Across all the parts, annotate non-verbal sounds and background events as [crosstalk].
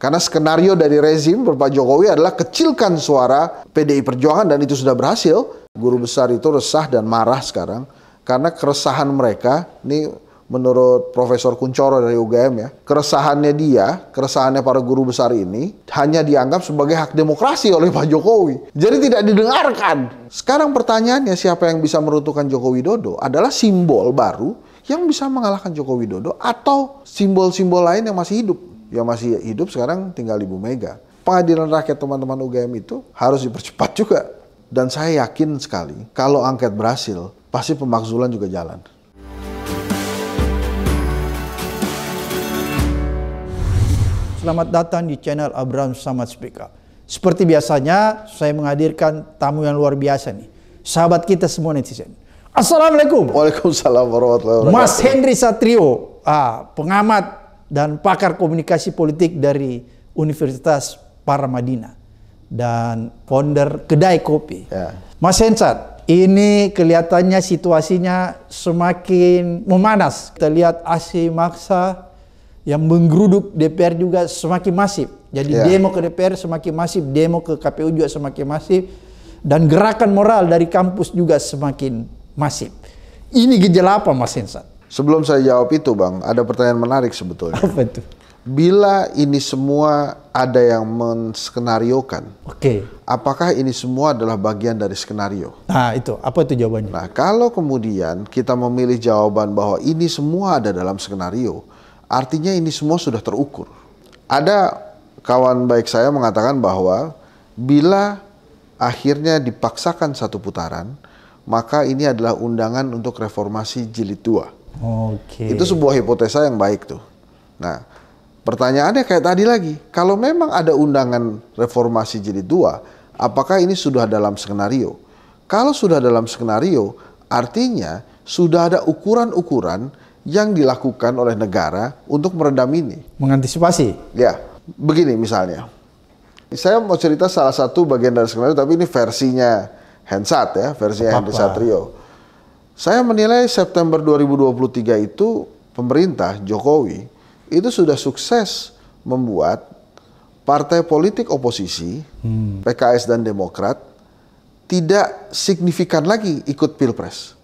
Karena skenario dari rezim Bapak Jokowi adalah kecilkan suara PDI Perjuangan dan itu sudah berhasil. Guru besar itu resah dan marah sekarang karena keresahan mereka ini menurut Profesor Kuncoro dari UGM ya, keresahannya dia, keresahannya para guru besar ini hanya dianggap sebagai hak demokrasi oleh Pak Jokowi. Jadi tidak didengarkan. Sekarang pertanyaannya siapa yang bisa meruntuhkan Jokowi Dodo adalah simbol baru yang bisa mengalahkan Joko Widodo atau simbol-simbol lain yang masih hidup yang masih hidup sekarang tinggal ibu Mega. Pengadilan rakyat teman-teman UGM itu harus dipercepat juga. Dan saya yakin sekali kalau angket berhasil, pasti pemakzulan juga jalan. Selamat datang di channel Abraham Samad Speak Seperti biasanya, saya menghadirkan tamu yang luar biasa nih. Sahabat kita semua netizen. Assalamualaikum. Waalaikumsalam warahmatullahi wabarakatuh. Mas Henry Satrio, ah, pengamat dan pakar komunikasi politik dari Universitas Paramadina dan founder kedai kopi. Ya. Mas Hensat, ini kelihatannya situasinya semakin memanas. Kita lihat aksi maksa yang menggeruduk DPR juga semakin masif. Jadi ya. demo ke DPR semakin masif, demo ke KPU juga semakin masif dan gerakan moral dari kampus juga semakin masif. Ini gejala apa Mas Hensat? Sebelum saya jawab itu, Bang, ada pertanyaan menarik sebetulnya. [laughs] Apa itu? Bila ini semua ada yang menskenariokan, oke. Okay. Apakah ini semua adalah bagian dari skenario? Nah, itu apa itu jawabannya? Nah, kalau kemudian kita memilih jawaban bahwa ini semua ada dalam skenario, artinya ini semua sudah terukur. Ada kawan baik saya mengatakan bahwa bila akhirnya dipaksakan satu putaran, maka ini adalah undangan untuk reformasi jilid 2. Oke. Okay. Itu sebuah hipotesa yang baik tuh. Nah, pertanyaannya kayak tadi lagi, kalau memang ada undangan reformasi jadi dua, apakah ini sudah dalam skenario? Kalau sudah dalam skenario, artinya sudah ada ukuran-ukuran yang dilakukan oleh negara untuk meredam ini. Mengantisipasi? Ya, begini misalnya. Saya mau cerita salah satu bagian dari skenario, tapi ini versinya Hensat ya, versinya Hendri Satrio. Saya menilai September 2023 itu pemerintah Jokowi itu sudah sukses membuat partai politik oposisi hmm. PKS dan Demokrat tidak signifikan lagi ikut pilpres.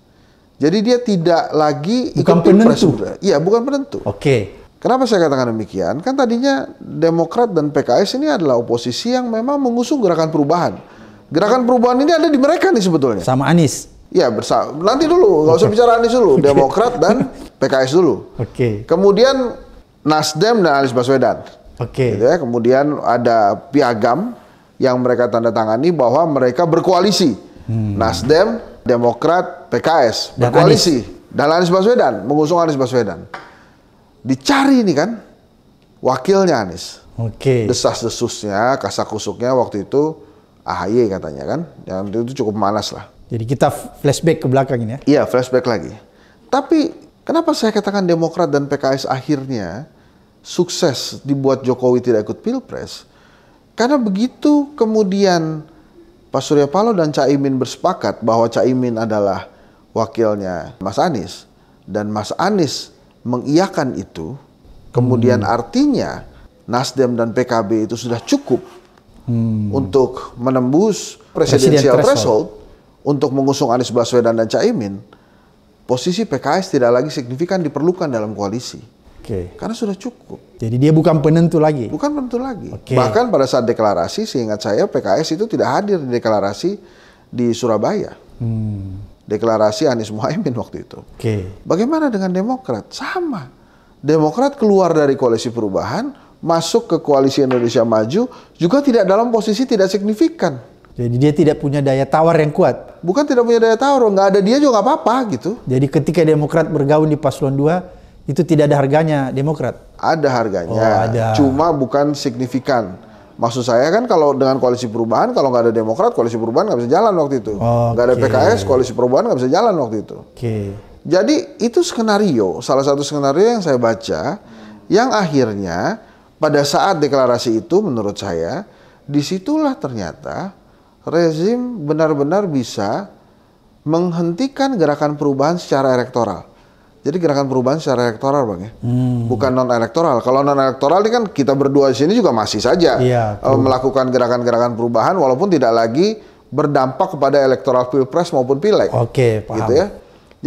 Jadi dia tidak lagi ikut bukan pilpres Iya, bukan penentu. Oke. Okay. Kenapa saya katakan demikian? Kan tadinya Demokrat dan PKS ini adalah oposisi yang memang mengusung gerakan perubahan. Gerakan perubahan ini ada di mereka nih sebetulnya. Sama Anies. Ya bersama. Nanti dulu, nggak usah bicara Anies dulu. [laughs] Demokrat dan PKS dulu. Oke. Okay. Kemudian Nasdem dan Anies Baswedan. Oke. Okay. Gitu ya. Kemudian ada piagam yang mereka tanda tangani bahwa mereka berkoalisi. Hmm. Nasdem, Demokrat, PKS dan berkoalisi. Anies. Dan Anies Baswedan mengusung Anies Baswedan. Dicari ini kan wakilnya Anies. Oke. Okay. Desas desusnya, kasak kusuknya waktu itu AHY katanya kan. Dan itu cukup malas lah. Jadi kita flashback ke belakang ini ya? Iya, flashback lagi. Tapi kenapa saya katakan Demokrat dan PKS akhirnya sukses dibuat Jokowi tidak ikut Pilpres? Karena begitu kemudian Pak Surya Paloh dan Caimin bersepakat bahwa Caimin adalah wakilnya Mas Anies dan Mas Anies mengiyakan itu, kemudian hmm. artinya Nasdem dan PKB itu sudah cukup hmm. untuk menembus presidensial threshold. threshold untuk mengusung Anies Baswedan dan Caimin, posisi PKS tidak lagi signifikan diperlukan dalam koalisi. Okay. Karena sudah cukup. Jadi dia bukan penentu lagi. Bukan penentu lagi. Okay. Bahkan pada saat deklarasi, seingat saya PKS itu tidak hadir di deklarasi di Surabaya. Hmm. Deklarasi Anies Muhaimin waktu itu. Okay. Bagaimana dengan Demokrat? Sama. Demokrat keluar dari koalisi perubahan, masuk ke koalisi Indonesia Maju juga tidak dalam posisi tidak signifikan. Jadi dia tidak punya daya tawar yang kuat bukan tidak punya daya tawar, nggak ada dia juga nggak apa-apa gitu. Jadi ketika Demokrat bergabung di paslon 2 itu tidak ada harganya Demokrat. Ada harganya. Oh, ada. Cuma bukan signifikan. Maksud saya kan kalau dengan koalisi perubahan kalau nggak ada Demokrat koalisi perubahan nggak bisa jalan waktu itu. nggak okay. ada PKS koalisi perubahan nggak bisa jalan waktu itu. Oke. Okay. Jadi itu skenario salah satu skenario yang saya baca yang akhirnya pada saat deklarasi itu menurut saya disitulah ternyata rezim benar-benar bisa menghentikan gerakan perubahan secara elektoral. Jadi gerakan perubahan secara elektoral bang ya, hmm. bukan non elektoral. Kalau non elektoral ini kan kita berdua di sini juga masih saja ya, uh, melakukan gerakan-gerakan perubahan, walaupun tidak lagi berdampak kepada elektoral pilpres maupun pileg. Oke, paham. Gitu ya.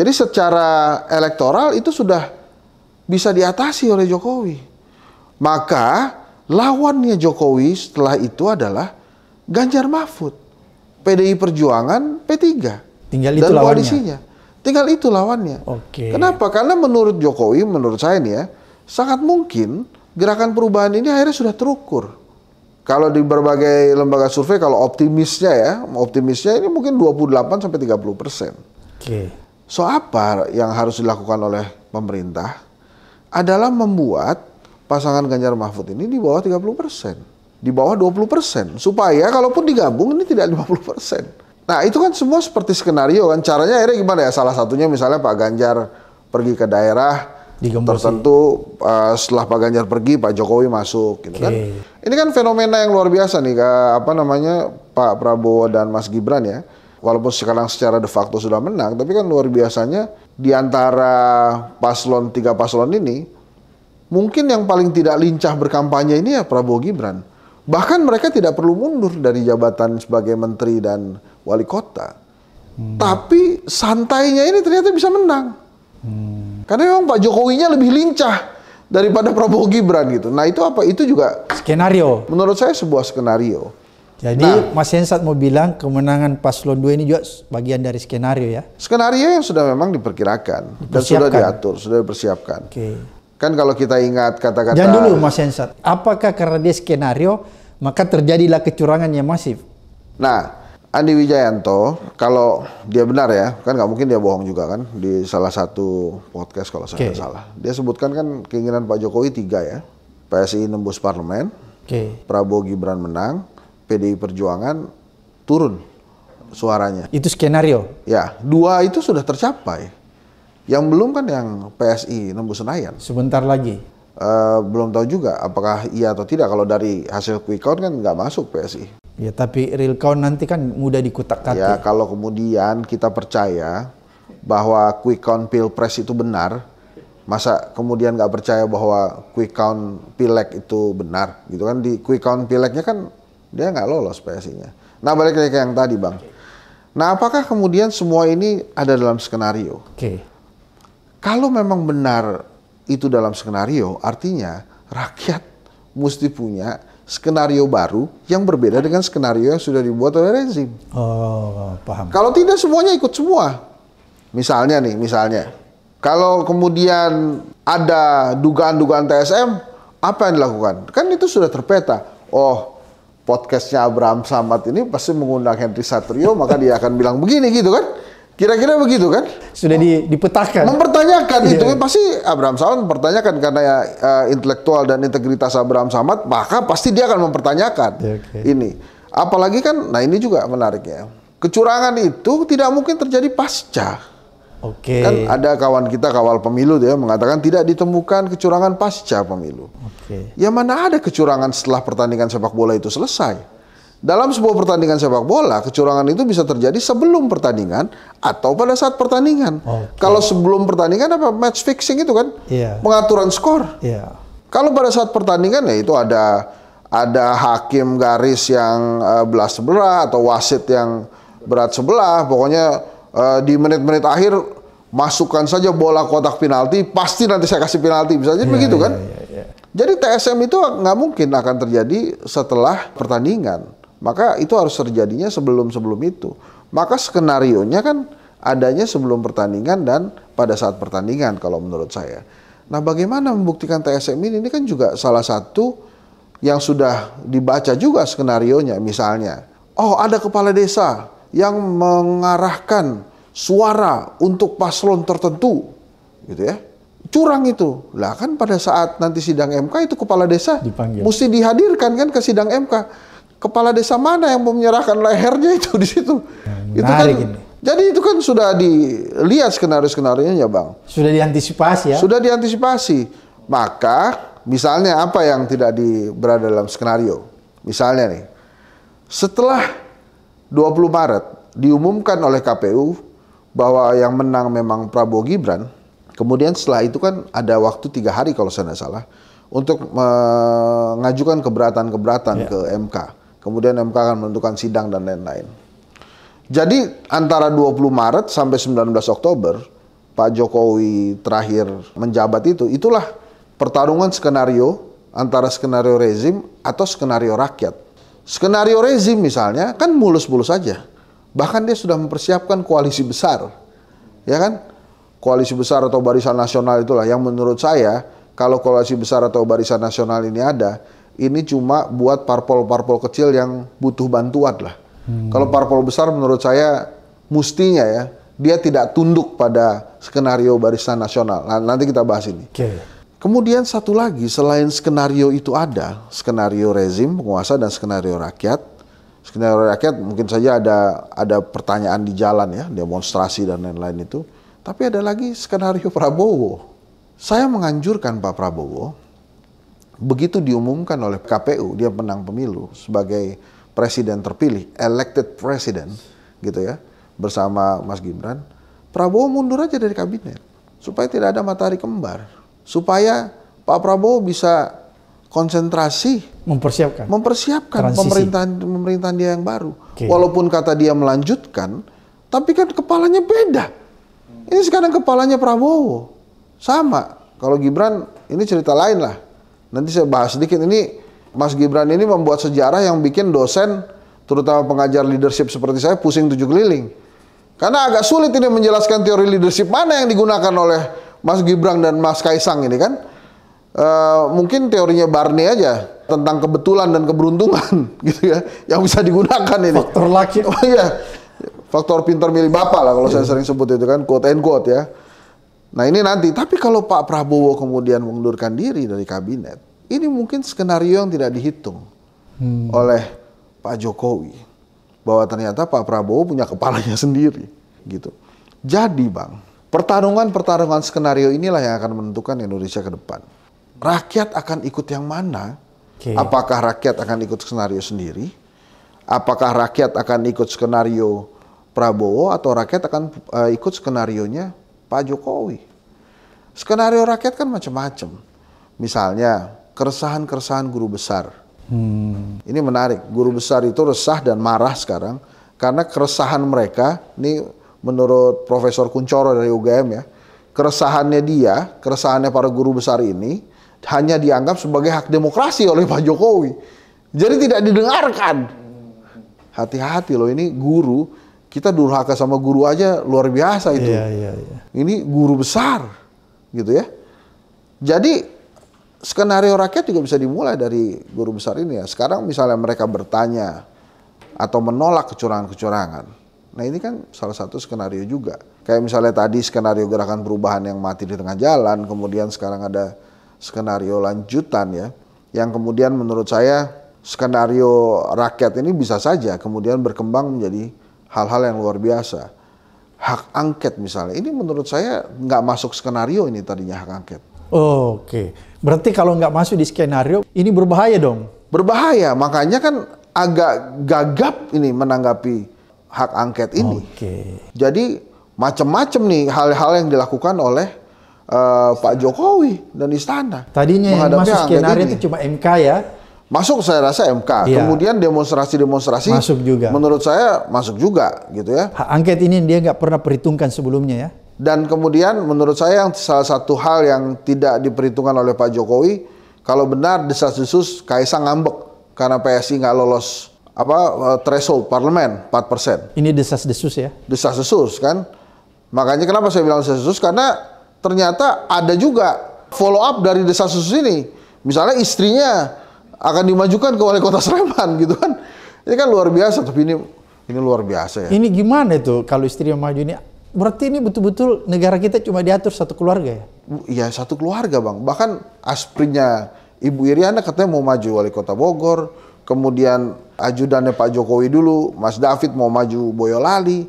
Jadi secara elektoral itu sudah bisa diatasi oleh Jokowi. Maka lawannya Jokowi setelah itu adalah Ganjar Mahfud. PDI Perjuangan P3. Tinggal itu dan lawannya. koalisinya. Tinggal itu lawannya. Oke. Okay. Kenapa? Karena menurut Jokowi, menurut saya ini ya, sangat mungkin gerakan perubahan ini akhirnya sudah terukur. Kalau di berbagai lembaga survei, kalau optimisnya ya, optimisnya ini mungkin 28 sampai 30 persen. Oke. Okay. So apa yang harus dilakukan oleh pemerintah adalah membuat pasangan Ganjar Mahfud ini di bawah 30 persen di bawah 20%. Supaya kalaupun digabung ini tidak 50%. Nah itu kan semua seperti skenario kan. Caranya akhirnya gimana ya? Salah satunya misalnya Pak Ganjar pergi ke daerah Digembosi. tertentu uh, setelah Pak Ganjar pergi Pak Jokowi masuk gitu okay. kan. Ini kan fenomena yang luar biasa nih apa namanya Pak Prabowo dan Mas Gibran ya. Walaupun sekarang secara de facto sudah menang, tapi kan luar biasanya di antara paslon tiga paslon ini mungkin yang paling tidak lincah berkampanye ini ya Prabowo Gibran. Bahkan mereka tidak perlu mundur dari jabatan sebagai menteri dan wali kota. Hmm. Tapi santainya ini ternyata bisa menang. Hmm. Karena memang Pak Jokowinya lebih lincah daripada Prabowo Gibran gitu. Nah itu apa? Itu juga skenario. Menurut saya sebuah skenario. Jadi nah, Mas Hensat mau bilang kemenangan paslon 2 ini juga bagian dari skenario ya? Skenario yang sudah memang diperkirakan dan sudah diatur, sudah dipersiapkan. Okay. Kan kalau kita ingat kata-kata... Jangan dulu Mas Hensat, apakah karena dia skenario, maka terjadilah kecurangan yang masif? Nah, Andi Wijayanto, kalau dia benar ya, kan nggak mungkin dia bohong juga kan di salah satu podcast kalau saya okay. salah. Dia sebutkan kan keinginan Pak Jokowi tiga ya, PSI nembus parlemen, okay. Prabowo Gibran menang, PDI Perjuangan turun suaranya. Itu skenario. Ya, dua itu sudah tercapai. Yang belum kan yang PSI nembus Senayan. Sebentar lagi. Uh, belum tahu juga apakah iya atau tidak kalau dari hasil quick count kan nggak masuk PSI. Ya tapi real count nanti kan mudah dikutak kaki. Ya kalau kemudian kita percaya bahwa quick count pilpres itu benar, masa kemudian nggak percaya bahwa quick count pileg itu benar gitu kan di quick count pilegnya kan dia nggak lolos PSI-nya. Nah balik lagi ke yang tadi bang. Nah apakah kemudian semua ini ada dalam skenario? Oke. Okay. Kalau memang benar itu dalam skenario, artinya rakyat mesti punya skenario baru yang berbeda dengan skenario yang sudah dibuat oleh rezim. Oh, paham. Kalau tidak semuanya ikut semua. Misalnya nih, misalnya. Kalau kemudian ada dugaan-dugaan TSM, apa yang dilakukan? Kan itu sudah terpeta. Oh, podcastnya Abraham Samad ini pasti mengundang Henry Satrio, maka dia akan bilang begini gitu kan. Kira-kira begitu kan? Sudah di, dipetakan. Mempertanyakan yeah. itu kan pasti Abraham Samad mempertanyakan karena ya, uh, intelektual dan integritas Abraham Samad, maka pasti dia akan mempertanyakan yeah, okay. ini. Apalagi kan, nah ini juga menarik ya. Kecurangan itu tidak mungkin terjadi pasca. Oke. Okay. Kan ada kawan kita kawal pemilu dia mengatakan tidak ditemukan kecurangan pasca pemilu. Oke. Okay. Ya mana ada kecurangan setelah pertandingan sepak bola itu selesai? Dalam sebuah pertandingan sepak bola, kecurangan itu bisa terjadi sebelum pertandingan atau pada saat pertandingan. Okay. Kalau sebelum pertandingan apa match fixing itu kan yeah. pengaturan skor. Yeah. Kalau pada saat pertandingan ya itu ada ada hakim garis yang uh, belas sebelah atau wasit yang berat sebelah, pokoknya uh, di menit-menit akhir masukkan saja bola kotak penalti, pasti nanti saya kasih penalti bisa jadi yeah, begitu yeah, kan? Yeah, yeah. Jadi TSM itu nggak mungkin akan terjadi setelah pertandingan. Maka itu harus terjadinya sebelum-sebelum itu. Maka skenario nya kan adanya sebelum pertandingan dan pada saat pertandingan kalau menurut saya. Nah bagaimana membuktikan TSM ini? Ini kan juga salah satu yang sudah dibaca juga skenario nya misalnya. Oh ada kepala desa yang mengarahkan suara untuk paslon tertentu gitu ya curang itu. Lah kan pada saat nanti sidang MK itu kepala desa Dipanggil. mesti dihadirkan kan ke sidang MK kepala desa mana yang mau menyerahkan lehernya itu di situ. itu kan, ini. Jadi itu kan sudah dilihat skenario-skenarionya, Bang. Sudah diantisipasi ya. Sudah diantisipasi. Maka misalnya apa yang tidak di, berada dalam skenario? Misalnya nih. Setelah 20 Maret diumumkan oleh KPU bahwa yang menang memang Prabowo Gibran. Kemudian setelah itu kan ada waktu tiga hari kalau saya tidak salah untuk mengajukan keberatan-keberatan yeah. ke MK kemudian MK akan menentukan sidang dan lain-lain. Jadi antara 20 Maret sampai 19 Oktober, Pak Jokowi terakhir menjabat itu, itulah pertarungan skenario antara skenario rezim atau skenario rakyat. Skenario rezim misalnya kan mulus-mulus saja. Bahkan dia sudah mempersiapkan koalisi besar. Ya kan? Koalisi besar atau barisan nasional itulah yang menurut saya kalau koalisi besar atau barisan nasional ini ada, ini cuma buat parpol-parpol kecil yang butuh bantuan lah. Hmm. Kalau parpol besar menurut saya mestinya ya dia tidak tunduk pada skenario barisan nasional. Nah, nanti kita bahas ini. Okay. Kemudian satu lagi selain skenario itu ada skenario rezim penguasa dan skenario rakyat. Skenario rakyat mungkin saja ada ada pertanyaan di jalan ya demonstrasi dan lain-lain itu. Tapi ada lagi skenario Prabowo. Saya menganjurkan Pak Prabowo begitu diumumkan oleh KPU dia menang pemilu sebagai presiden terpilih, elected president gitu ya, bersama Mas Gibran, Prabowo mundur aja dari kabinet supaya tidak ada matahari kembar, supaya Pak Prabowo bisa konsentrasi mempersiapkan mempersiapkan Transisi. pemerintahan pemerintahan dia yang baru. Okay. Walaupun kata dia melanjutkan, tapi kan kepalanya beda. Ini sekarang kepalanya Prabowo. Sama. Kalau Gibran ini cerita lain lah Nanti saya bahas sedikit ini Mas Gibran ini membuat sejarah yang bikin dosen terutama pengajar leadership seperti saya pusing tujuh keliling. Karena agak sulit ini menjelaskan teori leadership mana yang digunakan oleh Mas Gibran dan Mas Kaisang ini kan. E, mungkin teorinya Barney aja tentang kebetulan dan keberuntungan [laughs] gitu ya yang bisa digunakan ini. Faktor laki. Oh iya. Faktor pintar milih bapak lah kalau saya iya. sering sebut itu kan quote and quote ya. Nah ini nanti, tapi kalau Pak Prabowo kemudian mengundurkan diri dari kabinet, ini mungkin skenario yang tidak dihitung hmm. oleh Pak Jokowi bahwa ternyata Pak Prabowo punya kepalanya sendiri gitu. Jadi bang, pertarungan-pertarungan skenario inilah yang akan menentukan Indonesia ke depan. Rakyat akan ikut yang mana? Okay. Apakah rakyat akan ikut skenario sendiri? Apakah rakyat akan ikut skenario Prabowo atau rakyat akan uh, ikut skenario nya Pak Jokowi. Skenario rakyat kan macam-macam. Misalnya keresahan-keresahan guru besar. Hmm. Ini menarik. Guru besar itu resah dan marah sekarang karena keresahan mereka. Ini menurut Profesor Kuncoro dari UGM ya. Keresahannya dia, keresahannya para guru besar ini hanya dianggap sebagai hak demokrasi oleh Pak Jokowi. Jadi tidak didengarkan. Hati-hati loh ini guru kita durhaka sama guru aja luar biasa itu. Yeah, yeah, yeah. Ini guru besar, gitu ya. Jadi skenario rakyat juga bisa dimulai dari guru besar ini ya. Sekarang misalnya mereka bertanya atau menolak kecurangan-kecurangan. Nah ini kan salah satu skenario juga. Kayak misalnya tadi skenario gerakan perubahan yang mati di tengah jalan, kemudian sekarang ada skenario lanjutan ya. Yang kemudian menurut saya skenario rakyat ini bisa saja kemudian berkembang menjadi hal-hal yang luar biasa. Hak angket misalnya, ini menurut saya nggak masuk skenario ini tadinya hak angket. Oh, Oke, okay. berarti kalau nggak masuk di skenario, ini berbahaya dong? Berbahaya, makanya kan agak gagap ini menanggapi hak angket ini. Oke. Okay. Jadi macam-macam nih hal-hal yang dilakukan oleh uh, Pak Jokowi dan istana. Tadinya yang masuk skenario itu cuma MK ya, masuk saya rasa MK. Ya. Kemudian demonstrasi-demonstrasi masuk juga. Menurut saya masuk juga gitu ya. Hak angket ini dia nggak pernah perhitungkan sebelumnya ya. Dan kemudian menurut saya yang salah satu hal yang tidak diperhitungkan oleh Pak Jokowi, kalau benar desas-desus Kaisang ngambek karena PSI nggak lolos apa eh, threshold parlemen 4%. Ini desas-desus ya. Desas-desus kan. Makanya kenapa saya bilang desas-desus karena ternyata ada juga follow up dari desas-desus ini. Misalnya istrinya akan dimajukan ke wali kota Sleman gitu kan. Ini kan luar biasa tapi ini ini luar biasa ya. Ini gimana itu kalau istri yang maju ini? Berarti ini betul-betul negara kita cuma diatur satu keluarga ya? Iya satu keluarga bang. Bahkan aspirnya Ibu Iriana katanya mau maju wali kota Bogor. Kemudian ajudannya Pak Jokowi dulu, Mas David mau maju Boyolali.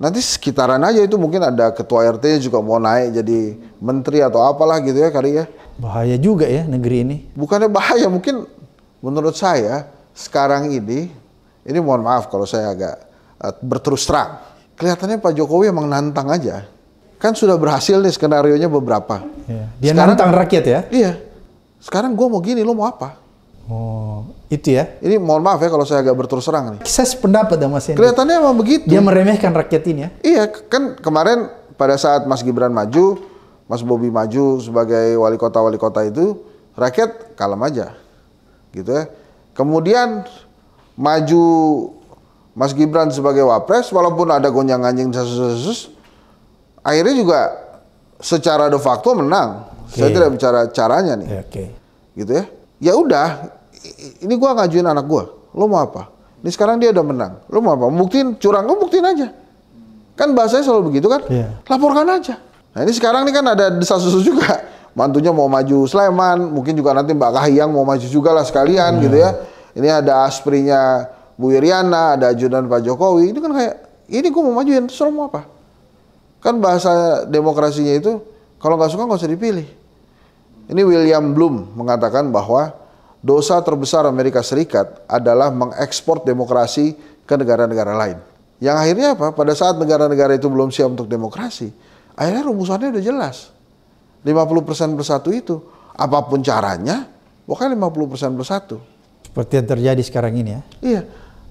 Nanti sekitaran aja itu mungkin ada ketua rt juga mau naik jadi menteri atau apalah gitu ya kali ya. Bahaya juga ya negeri ini. Bukannya bahaya, mungkin menurut saya sekarang ini, ini mohon maaf kalau saya agak uh, berterus terang. Kelihatannya Pak Jokowi emang nantang aja. Kan sudah berhasil nih skenario nya beberapa. Ya. Dia sekarang, nantang kan- rakyat ya? Iya. Sekarang gue mau gini, lo mau apa? Oh, itu ya. Ini mohon maaf ya kalau saya agak berterus terang nih. Saya sependapat sama Mas Kelihatannya emang begitu. Dia meremehkan rakyat ini ya. Iya, kan kemarin pada saat Mas Gibran maju, Mas Bobi maju sebagai wali kota-wali kota itu, rakyat kalem aja. Gitu ya. Kemudian maju Mas Gibran sebagai wapres, walaupun ada gonjang anjing sesus akhirnya juga secara de facto menang. Okay. Saya tidak bicara caranya nih. Ya, okay. Gitu ya. Ya udah, ini gua ngajuin anak gua. Lo mau apa? Ini sekarang dia udah menang. Lo mau apa? Buktiin curang, lo buktiin aja. Kan bahasanya selalu begitu kan? Yeah. Laporkan aja. Nah ini sekarang ini kan ada desas-desus juga. Mantunya mau maju Sleman, mungkin juga nanti Mbak Kahiyang mau maju juga lah sekalian hmm. gitu ya. Ini ada asprinya Bu Iriana, ada ajudan Pak Jokowi. Ini kan kayak, ini gue mau majuin, terserah mau apa? Kan bahasa demokrasinya itu, kalau nggak suka nggak usah dipilih. Ini William Bloom mengatakan bahwa dosa terbesar Amerika Serikat adalah mengekspor demokrasi ke negara-negara lain. Yang akhirnya apa? Pada saat negara-negara itu belum siap untuk demokrasi, Akhirnya rumusannya udah jelas. 50% bersatu itu. Apapun caranya, pokoknya 50% bersatu. Seperti yang terjadi sekarang ini ya? Iya.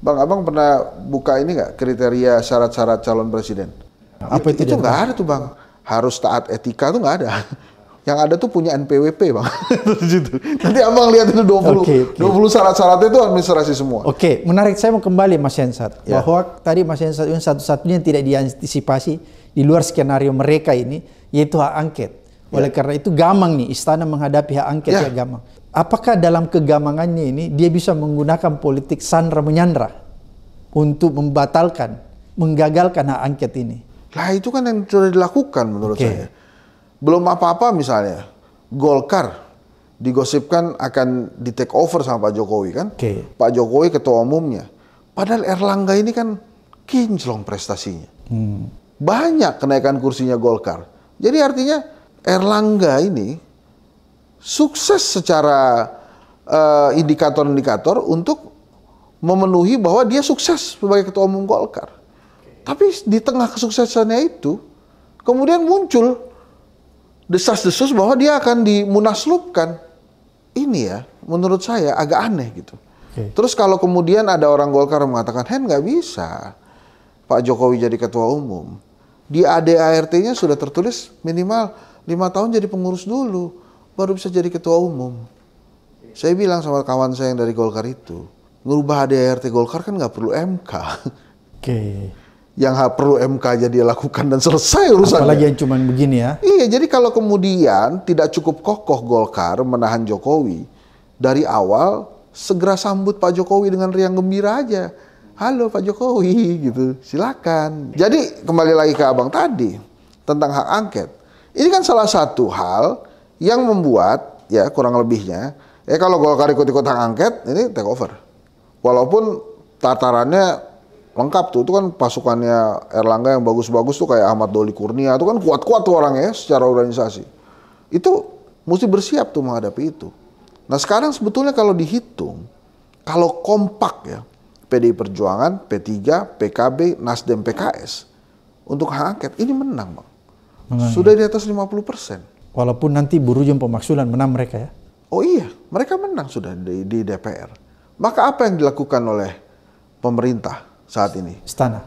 Bang Abang pernah buka ini nggak kriteria syarat-syarat calon presiden? Apa itu? Itu nggak ada tuh Bang. Harus taat etika tuh nggak ada. [laughs] Yang ada tuh punya NPWP bang. [laughs] Gitu. Nanti abang lihat itu 20, okay, okay. 20 syarat-syaratnya itu administrasi semua. Oke, okay. menarik. Saya mau kembali Mas Yensat Ya. Bahwa tadi Mas Hensat satu-satunya yang tidak diantisipasi di luar skenario mereka ini yaitu hak angket. Oleh ya. karena itu gamang nih istana menghadapi hak angket ya, yang gamang. Apakah dalam kegamangannya ini dia bisa menggunakan politik sandra menyandra untuk membatalkan, menggagalkan hak angket ini? Nah itu kan yang sudah dilakukan menurut okay. saya. Belum apa-apa misalnya Golkar digosipkan akan di take over sama Pak Jokowi kan? Okay. Pak Jokowi ketua umumnya. Padahal Erlangga ini kan kinclong prestasinya. Hmm banyak kenaikan kursinya Golkar. Jadi artinya Erlangga ini sukses secara eh, indikator-indikator uh, untuk memenuhi bahwa dia sukses sebagai ketua umum Golkar. Tapi di tengah kesuksesannya itu kemudian muncul desas-desus bahwa dia akan dimunaslukan, Ini ya menurut saya agak aneh gitu. Okay. Terus kalau kemudian ada orang Golkar mengatakan, "Hen nggak bisa Pak Jokowi jadi ketua umum." Di ADART-nya sudah tertulis minimal lima tahun jadi pengurus dulu, baru bisa jadi ketua umum. Saya bilang sama kawan saya yang dari Golkar itu, merubah ADART Golkar kan nggak perlu MK. Oke. Yang perlu MK aja dia lakukan dan selesai urusan. Apalagi yang cuman begini ya. Iya, jadi kalau kemudian tidak cukup kokoh Golkar menahan Jokowi, dari awal segera sambut Pak Jokowi dengan riang gembira aja halo Pak Jokowi gitu, silakan. Jadi kembali lagi ke abang tadi tentang hak angket. Ini kan salah satu hal yang membuat ya kurang lebihnya ya kalau Golkar ikut-ikut hak angket ini take over. Walaupun tatarannya lengkap tuh, itu kan pasukannya Erlangga yang bagus-bagus tuh kayak Ahmad Doli Kurnia itu kan kuat-kuat tuh orangnya ya, secara organisasi. Itu mesti bersiap tuh menghadapi itu. Nah sekarang sebetulnya kalau dihitung, kalau kompak ya, PDI Perjuangan, P3, PKB, Nasdem, PKS untuk hak angket ini menang, Bang. Menang, Sudah ya? di atas 50%. Walaupun nanti yang pemaksulan menang mereka ya. Oh iya, mereka menang sudah di, di DPR. Maka apa yang dilakukan oleh pemerintah saat ini? Istana.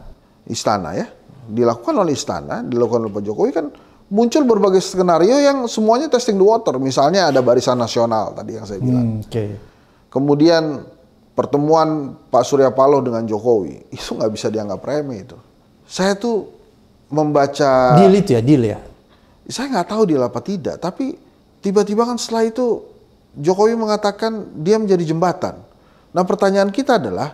Istana ya. Dilakukan oleh istana, dilakukan oleh Pak Jokowi kan muncul berbagai skenario yang semuanya testing the water. Misalnya ada barisan nasional tadi yang saya bilang. Hmm, Oke. Okay. Kemudian pertemuan Pak Surya Paloh dengan Jokowi itu nggak bisa dianggap remeh itu. Saya tuh membaca deal itu ya deal ya. Saya nggak tahu deal apa tidak, tapi tiba-tiba kan setelah itu Jokowi mengatakan dia menjadi jembatan. Nah pertanyaan kita adalah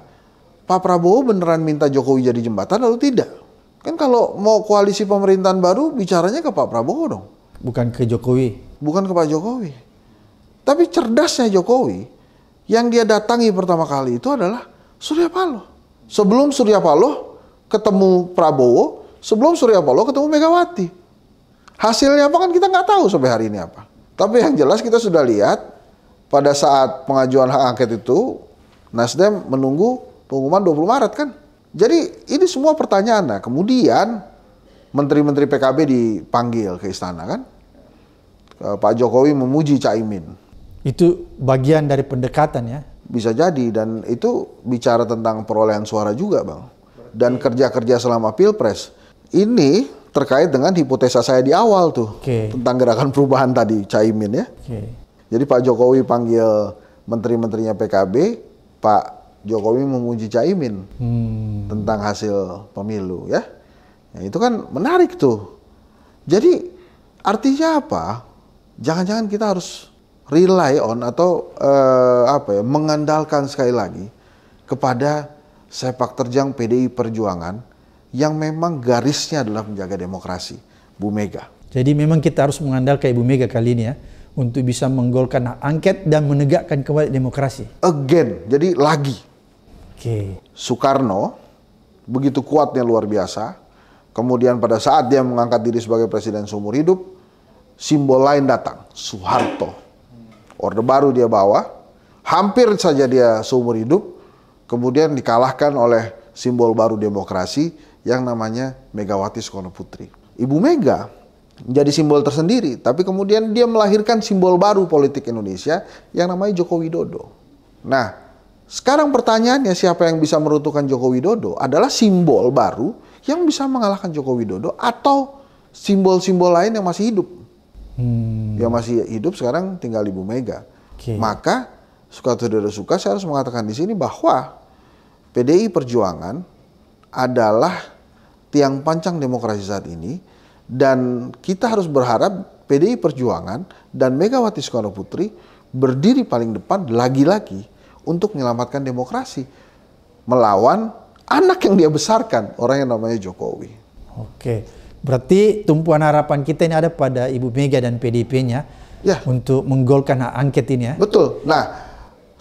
Pak Prabowo beneran minta Jokowi jadi jembatan atau tidak? Kan kalau mau koalisi pemerintahan baru bicaranya ke Pak Prabowo dong. Bukan ke Jokowi. Bukan ke Pak Jokowi. Tapi cerdasnya Jokowi, yang dia datangi pertama kali itu adalah Surya Paloh. Sebelum Surya Paloh ketemu Prabowo, sebelum Surya Paloh ketemu Megawati. Hasilnya apa kan kita nggak tahu sampai hari ini apa. Tapi yang jelas kita sudah lihat pada saat pengajuan hak angket itu Nasdem menunggu pengumuman 20 Maret kan. Jadi ini semua pertanyaan. Nah, kemudian menteri-menteri PKB dipanggil ke istana kan. Pak Jokowi memuji Caimin itu bagian dari pendekatan ya. Bisa jadi dan itu bicara tentang perolehan suara juga, Bang. Dan kerja-kerja selama Pilpres. Ini terkait dengan hipotesa saya di awal tuh okay. tentang gerakan perubahan tadi Caimin ya. Okay. Jadi Pak Jokowi panggil menteri-menterinya PKB, Pak Jokowi memuji Caimin hmm. tentang hasil pemilu ya. Nah, itu kan menarik tuh. Jadi artinya apa? Jangan-jangan kita harus rely on atau uh, apa ya mengandalkan sekali lagi kepada sepak terjang PDI Perjuangan yang memang garisnya adalah menjaga demokrasi, Bu Mega. Jadi memang kita harus mengandalkan Ibu Mega kali ini ya untuk bisa menggolkan angket dan menegakkan kembali demokrasi. Again, jadi lagi. Oke. Okay. Soekarno begitu kuatnya luar biasa. Kemudian pada saat dia mengangkat diri sebagai presiden seumur hidup, simbol lain datang, Soeharto. Orde Baru dia bawa, hampir saja dia seumur hidup, kemudian dikalahkan oleh simbol baru demokrasi yang namanya Megawati Soekarno Putri. Ibu Mega menjadi simbol tersendiri, tapi kemudian dia melahirkan simbol baru politik Indonesia yang namanya Joko Widodo. Nah, sekarang pertanyaannya siapa yang bisa meruntuhkan Joko Widodo adalah simbol baru yang bisa mengalahkan Joko Widodo atau simbol-simbol lain yang masih hidup hmm. yang masih hidup sekarang tinggal Ibu Mega. Okay. Maka suka atau tidak suka saya harus mengatakan di sini bahwa PDI Perjuangan adalah tiang pancang demokrasi saat ini dan kita harus berharap PDI Perjuangan dan Megawati Soekarno Putri berdiri paling depan lagi-lagi untuk menyelamatkan demokrasi melawan anak yang dia besarkan orang yang namanya Jokowi. Oke. Berarti tumpuan harapan kita ini ada pada Ibu Mega dan PDIP-nya ya. untuk menggolkan hak angket ini ya. Betul. Nah,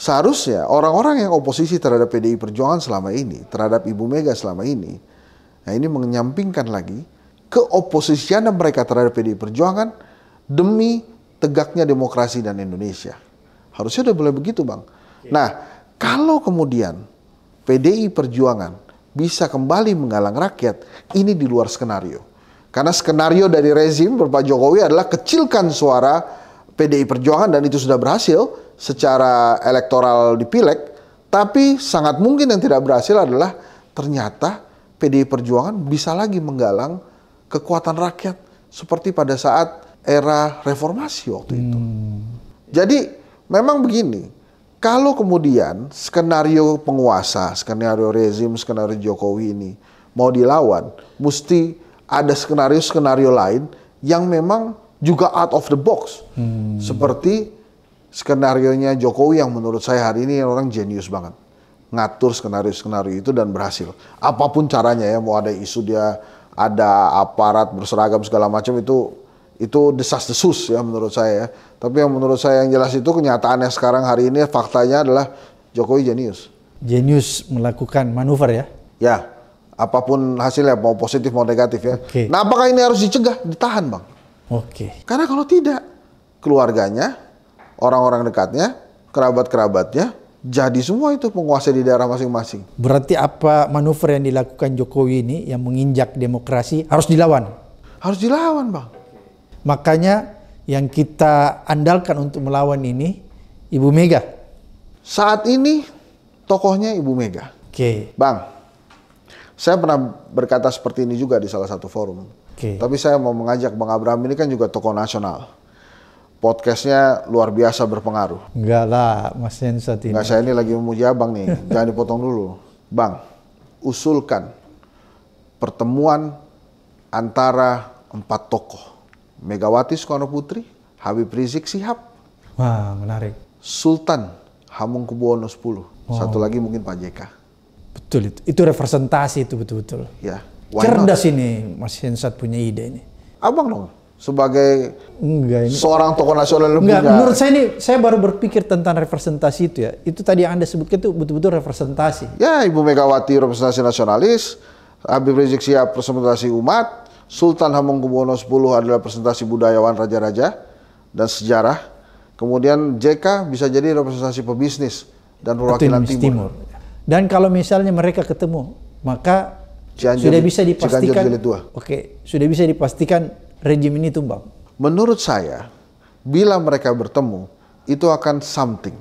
seharusnya orang-orang yang oposisi terhadap PDI Perjuangan selama ini, terhadap Ibu Mega selama ini, nah ini menyampingkan lagi keoposisian mereka terhadap PDI Perjuangan demi tegaknya demokrasi dan Indonesia. Harusnya udah boleh begitu, Bang. Iya. Nah, kalau kemudian PDI Perjuangan bisa kembali menggalang rakyat, ini di luar skenario. Karena skenario dari rezim Bapak Jokowi adalah kecilkan suara PDI Perjuangan dan itu sudah berhasil secara elektoral di pileg. Tapi sangat mungkin yang tidak berhasil adalah ternyata PDI Perjuangan bisa lagi menggalang kekuatan rakyat seperti pada saat era reformasi waktu itu. Hmm. Jadi memang begini, kalau kemudian skenario penguasa, skenario rezim, skenario Jokowi ini mau dilawan, mesti ada skenario-skenario lain yang memang juga out of the box. Hmm. Seperti skenarionya Jokowi yang menurut saya hari ini orang jenius banget. Ngatur skenario-skenario itu dan berhasil. Apapun caranya ya, mau ada isu dia ada aparat berseragam segala macam itu itu desas desus ya menurut saya ya. Tapi yang menurut saya yang jelas itu kenyataannya sekarang hari ini faktanya adalah Jokowi jenius. Jenius melakukan manuver ya? Ya, apapun hasilnya mau positif mau negatif ya. Okay. Nah, apakah ini harus dicegah, ditahan, Bang? Oke. Okay. Karena kalau tidak keluarganya, orang-orang dekatnya, kerabat-kerabatnya jadi semua itu penguasa di daerah masing-masing. Berarti apa manuver yang dilakukan Jokowi ini yang menginjak demokrasi harus dilawan? Harus dilawan, Bang. Makanya yang kita andalkan untuk melawan ini Ibu Mega. Saat ini tokohnya Ibu Mega. Oke. Okay. Bang, saya pernah berkata seperti ini juga di salah satu forum. Okay. Tapi saya mau mengajak Bang Abraham ini kan juga tokoh nasional. Podcastnya luar biasa berpengaruh. Enggak lah, Mas Yensat ini. Enggak, saya ini lagi memuji Abang nih. [laughs] Jangan dipotong dulu. Bang, usulkan pertemuan antara empat tokoh. Megawati Soekarno Putri, Habib Rizik Sihab. Wah, menarik. Sultan Hamengkubuwono X. Oh. Satu lagi mungkin Pak JK. Betul itu. Itu representasi itu betul-betul. Ya. Cerdas not? ini Mas Hensat punya ide ini. Abang dong sebagai Enggak, ini. seorang tokoh nasional Enggak, punya. menurut saya ini saya baru berpikir tentang representasi itu ya. Itu tadi yang Anda sebutkan itu betul-betul representasi. Ya, Ibu Megawati representasi nasionalis, Habib Rizik Sihab representasi umat, Sultan Hamengkubuwono X adalah representasi budayawan raja-raja dan sejarah. Kemudian JK bisa jadi representasi pebisnis dan perwakilan timur. timur. Dan kalau misalnya mereka ketemu, maka Cianjur, sudah bisa dipastikan. Oke, okay, sudah bisa dipastikan rejim ini tumbang. Menurut saya, bila mereka bertemu, itu akan something.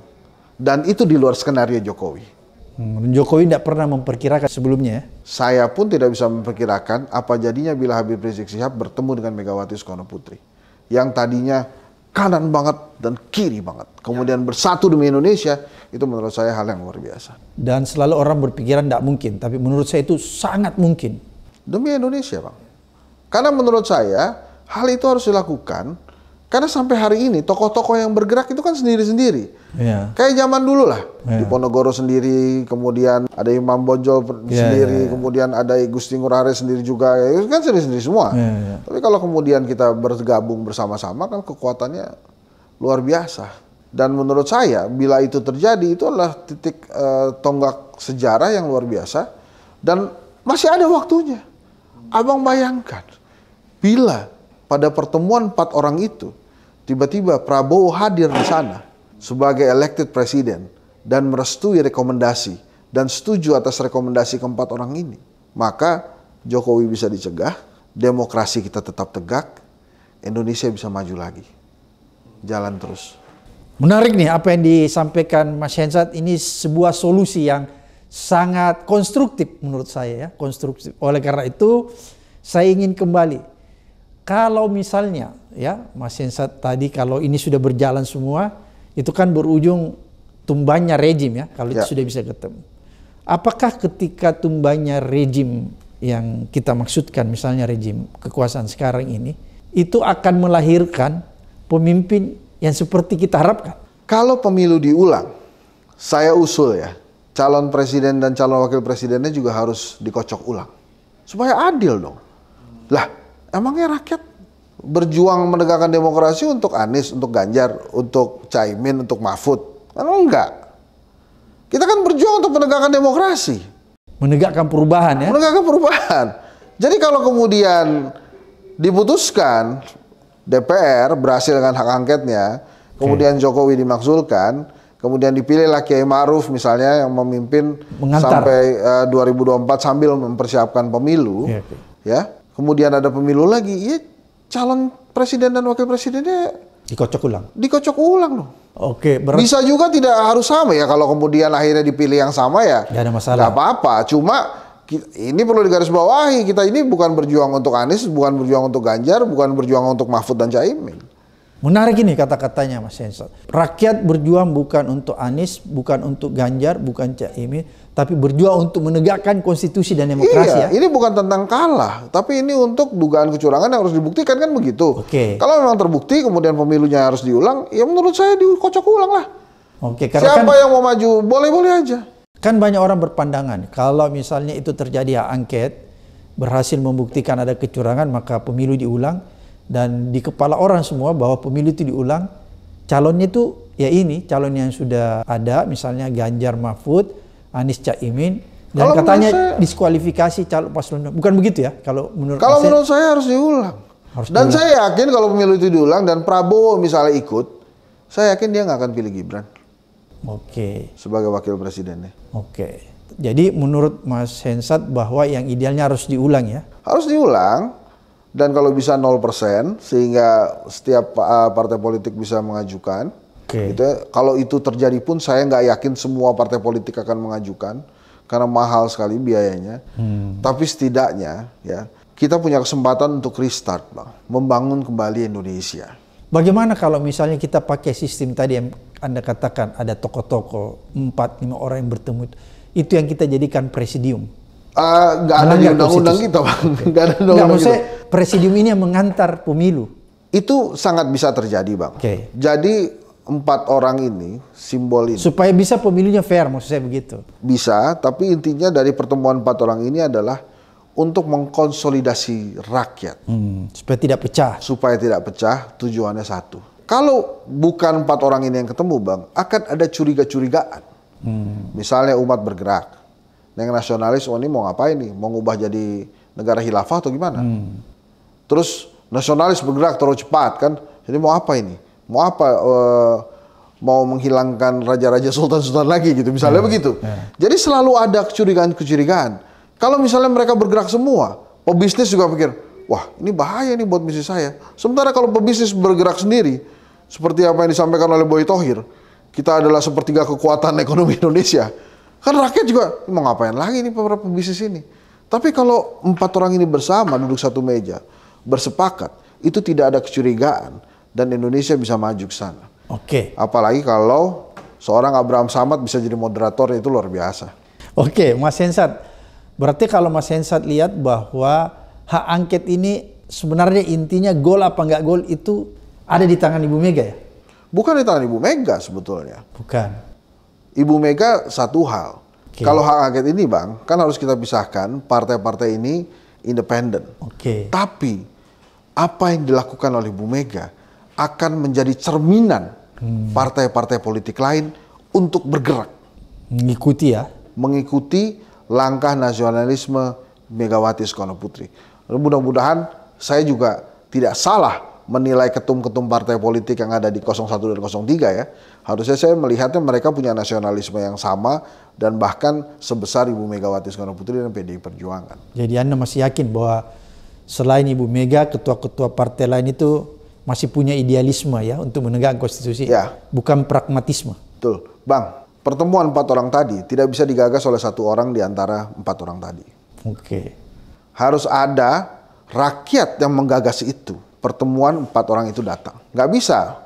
Dan itu di luar skenario Jokowi. Hmm, Jokowi tidak pernah memperkirakan sebelumnya. Ya. Saya pun tidak bisa memperkirakan apa jadinya bila Habib Rizik Sihab bertemu dengan Megawati Soekarno Putri. Yang tadinya kanan banget dan kiri banget. Kemudian ya. bersatu demi Indonesia itu menurut saya hal yang luar biasa. Dan selalu orang berpikiran tidak mungkin, tapi menurut saya itu sangat mungkin. Demi Indonesia, Bang. Karena menurut saya hal itu harus dilakukan karena sampai hari ini tokoh-tokoh yang bergerak itu kan sendiri-sendiri. Yeah. Kayak zaman dulu lah. Yeah. Di Ponegoro sendiri, kemudian ada Imam Bonjol yeah, sendiri, yeah, yeah. kemudian ada Gusti Ngurare sendiri juga. Ya, itu kan sendiri-sendiri semua. Yeah, yeah. Tapi kalau kemudian kita bergabung bersama-sama kan kekuatannya luar biasa. Dan menurut saya bila itu terjadi itu adalah titik uh, tonggak sejarah yang luar biasa. Dan masih ada waktunya. Abang bayangkan bila pada pertemuan empat orang itu Tiba-tiba Prabowo hadir di sana sebagai elected presiden dan merestui rekomendasi dan setuju atas rekomendasi keempat orang ini. Maka Jokowi bisa dicegah, demokrasi kita tetap tegak, Indonesia bisa maju lagi. Jalan terus. Menarik nih apa yang disampaikan Mas Hensat ini sebuah solusi yang sangat konstruktif menurut saya ya, konstruktif. Oleh karena itu saya ingin kembali kalau misalnya ya Mas Hensat tadi kalau ini sudah berjalan semua itu kan berujung tumbangnya rejim ya kalau ya. itu sudah bisa ketemu. Apakah ketika tumbangnya rejim yang kita maksudkan misalnya rejim kekuasaan sekarang ini itu akan melahirkan pemimpin yang seperti kita harapkan? Kalau pemilu diulang, saya usul ya, calon presiden dan calon wakil presidennya juga harus dikocok ulang. Supaya adil dong. Lah, Emangnya rakyat berjuang menegakkan demokrasi untuk Anies, untuk Ganjar, untuk Caimin, untuk Mahfud? Kan enggak. Kita kan berjuang untuk menegakkan demokrasi. Menegakkan perubahan ya? Menegakkan perubahan. Jadi kalau kemudian diputuskan DPR berhasil dengan hak angketnya, kemudian okay. Jokowi dimaksulkan, kemudian dipilihlah Kiai Maruf misalnya yang memimpin Mengantar. sampai eh, uh, 2024 sambil mempersiapkan pemilu, yeah, ya kemudian ada pemilu lagi, ya calon presiden dan wakil presidennya dikocok ulang. Dikocok ulang loh. Oke, berarti bisa juga tidak harus sama ya kalau kemudian akhirnya dipilih yang sama ya. Tidak ada masalah. Gak apa-apa, cuma kita, ini perlu digarisbawahi kita ini bukan berjuang untuk Anies, bukan berjuang untuk Ganjar, bukan berjuang untuk Mahfud dan Caimin. Menarik ini kata-katanya Mas Hensat. Rakyat berjuang bukan untuk Anies, bukan untuk Ganjar, bukan Caimin, tapi berjuang untuk menegakkan konstitusi dan demokrasi iya, ya. Ini bukan tentang kalah, tapi ini untuk dugaan kecurangan yang harus dibuktikan kan begitu. Oke. Okay. Kalau memang terbukti kemudian pemilunya harus diulang, ya menurut saya dikocok ulang lah. Oke, okay, Siapa kan, yang mau maju, boleh-boleh aja. Kan banyak orang berpandangan kalau misalnya itu terjadi ya angket berhasil membuktikan ada kecurangan maka pemilu diulang dan di kepala orang semua bahwa pemilu itu diulang calonnya itu ya ini calon yang sudah ada misalnya Ganjar Mahfud Anies Caimin dan kalau katanya saya, diskualifikasi calon paslon bukan begitu ya kalau menurut kalau saya, menurut saya harus diulang harus dan diulang. saya yakin kalau pemilu itu diulang dan Prabowo misalnya ikut saya yakin dia nggak akan pilih Gibran oke sebagai wakil presidennya oke jadi menurut Mas Hensat bahwa yang idealnya harus diulang ya harus diulang dan kalau bisa 0% sehingga setiap uh, partai politik bisa mengajukan Okay. Gitu ya. Kalau itu terjadi pun saya nggak yakin semua partai politik akan mengajukan karena mahal sekali biayanya. Hmm. Tapi setidaknya ya kita punya kesempatan untuk restart, bang, membangun kembali Indonesia. Bagaimana kalau misalnya kita pakai sistem tadi yang Anda katakan ada toko-toko empat lima orang yang bertemu itu yang kita jadikan presidium? Uh, ah, gak ada di undang-undang kita, bang. Okay. [laughs] Gak ada undang-undang. maksudnya presidium ini yang mengantar pemilu. Itu sangat bisa terjadi, bang. Okay. Jadi empat orang ini simbol ini supaya bisa pemilunya fair maksud saya begitu bisa tapi intinya dari pertemuan empat orang ini adalah untuk mengkonsolidasi rakyat hmm, supaya tidak pecah supaya tidak pecah tujuannya satu kalau bukan empat orang ini yang ketemu bang akan ada curiga-curigaan hmm. misalnya umat bergerak yang nasionalis oh ini mau ngapain nih mau ngubah jadi negara hilafah atau gimana hmm. terus nasionalis bergerak terlalu cepat kan jadi mau apa ini mau apa uh, mau menghilangkan raja-raja sultan-sultan lagi gitu misalnya yeah. begitu. Yeah. Jadi selalu ada kecurigaan-kecurigaan. Kalau misalnya mereka bergerak semua, pebisnis juga pikir, wah ini bahaya nih buat bisnis saya. Sementara kalau pebisnis bergerak sendiri, seperti apa yang disampaikan oleh Boy Tohir, kita adalah sepertiga kekuatan ekonomi [laughs] Indonesia. Kan rakyat juga mau ngapain lagi nih para pebisnis ini. Tapi kalau empat orang ini bersama duduk satu meja, bersepakat, itu tidak ada kecurigaan dan Indonesia bisa maju ke sana. Oke. Okay. Apalagi kalau seorang Abraham Samad bisa jadi moderator itu luar biasa. Oke, okay, Mas Hensat. Berarti kalau Mas Hensat lihat bahwa hak angket ini sebenarnya intinya gol apa nggak gol itu ada di tangan Ibu Mega ya? Bukan di tangan Ibu Mega sebetulnya. Bukan. Ibu Mega satu hal. Okay. Kalau hak angket ini bang, kan harus kita pisahkan partai-partai ini independen. Oke. Okay. Tapi apa yang dilakukan oleh Ibu Mega akan menjadi cerminan partai-partai hmm. politik lain untuk bergerak. Mengikuti ya? Mengikuti langkah nasionalisme Megawati Soekarno Putri. Mudah-mudahan saya juga tidak salah menilai ketum-ketum partai politik yang ada di 01 dan 03 ya. Harusnya saya melihatnya mereka punya nasionalisme yang sama dan bahkan sebesar Ibu Megawati Soekarno Putri dan PDI Perjuangan. Jadi Anda masih yakin bahwa selain Ibu Mega, ketua-ketua partai lain itu masih punya idealisme ya untuk menegakkan konstitusi, ya. bukan pragmatisme. Betul, Bang. Pertemuan empat orang tadi tidak bisa digagas oleh satu orang di antara empat orang tadi. Oke. Okay. Harus ada rakyat yang menggagas itu. Pertemuan empat orang itu datang. Nggak bisa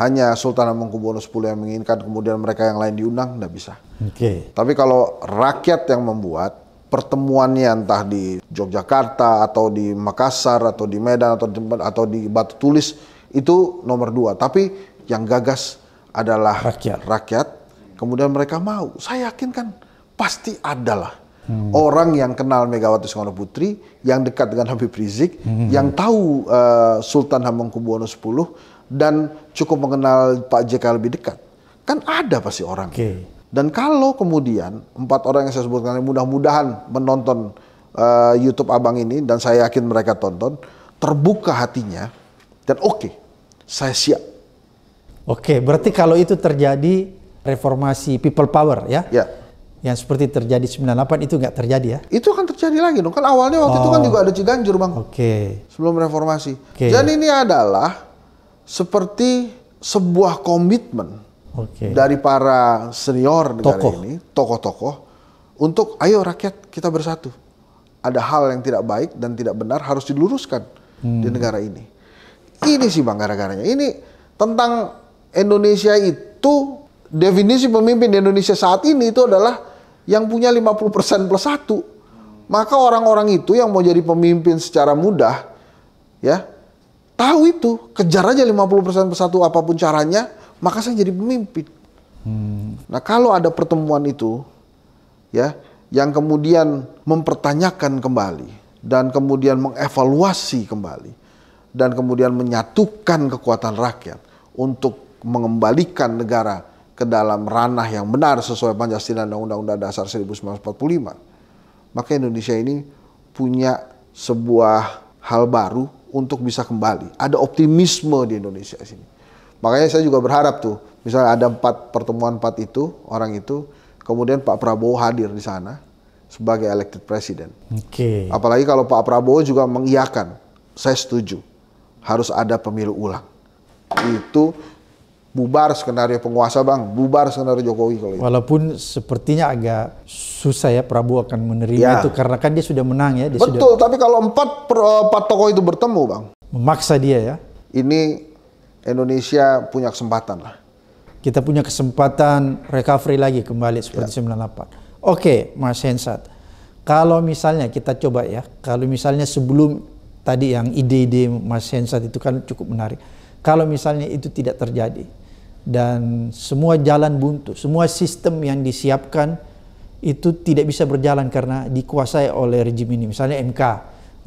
hanya Sultan Hamengkubuwono X yang menginginkan kemudian mereka yang lain diundang nggak bisa. Oke. Okay. Tapi kalau rakyat yang membuat pertemuannya entah di Yogyakarta atau di Makassar atau di Medan atau di, atau di Batu Tulis itu nomor dua. Tapi yang gagas adalah rakyat. rakyat. Kemudian mereka mau. Saya yakin kan pasti adalah hmm. orang yang kenal Megawati Soekarno Putri, yang dekat dengan Habib Rizik, hmm. yang tahu uh, Sultan Hamengkubuwono X dan cukup mengenal Pak JK lebih dekat. Kan ada pasti orang. Okay dan kalau kemudian empat orang yang saya sebutkan mudah-mudahan menonton uh, YouTube Abang ini dan saya yakin mereka tonton, terbuka hatinya dan oke, okay, saya siap. Oke, okay, berarti kalau itu terjadi reformasi people power ya? Ya. Yang seperti terjadi 98 itu nggak terjadi ya? Itu akan terjadi lagi dong. Kan awalnya waktu oh. itu kan oh. juga ada Ciganjur bang. Oke. Okay. Sebelum reformasi. Okay. Dan ini adalah seperti sebuah komitmen okay. dari para senior negara tokoh. ini, tokoh-tokoh, untuk ayo rakyat kita bersatu. Ada hal yang tidak baik dan tidak benar harus diluruskan hmm. di negara ini. Ini sih bang gara-garanya. Ini tentang Indonesia itu definisi pemimpin di Indonesia saat ini itu adalah yang punya 50% plus satu. Maka orang-orang itu yang mau jadi pemimpin secara mudah, ya, tahu itu, kejar aja 50% plus satu apapun caranya, maka saya jadi pemimpin. Hmm. Nah, kalau ada pertemuan itu ya yang kemudian mempertanyakan kembali dan kemudian mengevaluasi kembali dan kemudian menyatukan kekuatan rakyat untuk mengembalikan negara ke dalam ranah yang benar sesuai Pancasila dan Undang-Undang Dasar 1945, maka Indonesia ini punya sebuah hal baru untuk bisa kembali. Ada optimisme di Indonesia sini. Makanya saya juga berharap tuh, misalnya ada empat pertemuan empat itu orang itu, kemudian Pak Prabowo hadir di sana sebagai elected president. Oke. Okay. Apalagi kalau Pak Prabowo juga mengiyakan, saya setuju harus ada pemilu ulang. Itu bubar skenario penguasa bang, bubar skenario Jokowi kalau itu. Walaupun sepertinya agak susah ya Prabowo akan menerima ya. itu karena kan dia sudah menang ya. Dia Betul, sudah... tapi kalau empat per, eh, empat tokoh itu bertemu bang. Memaksa dia ya. Ini Indonesia punya kesempatan lah. Kita punya kesempatan recovery lagi kembali seperti ya. 98. Oke, okay, Mas Hensat. Kalau misalnya kita coba ya, kalau misalnya sebelum tadi yang ide-ide Mas Hensat itu kan cukup menarik. Kalau misalnya itu tidak terjadi dan semua jalan buntu, semua sistem yang disiapkan itu tidak bisa berjalan karena dikuasai oleh rejim ini. Misalnya MK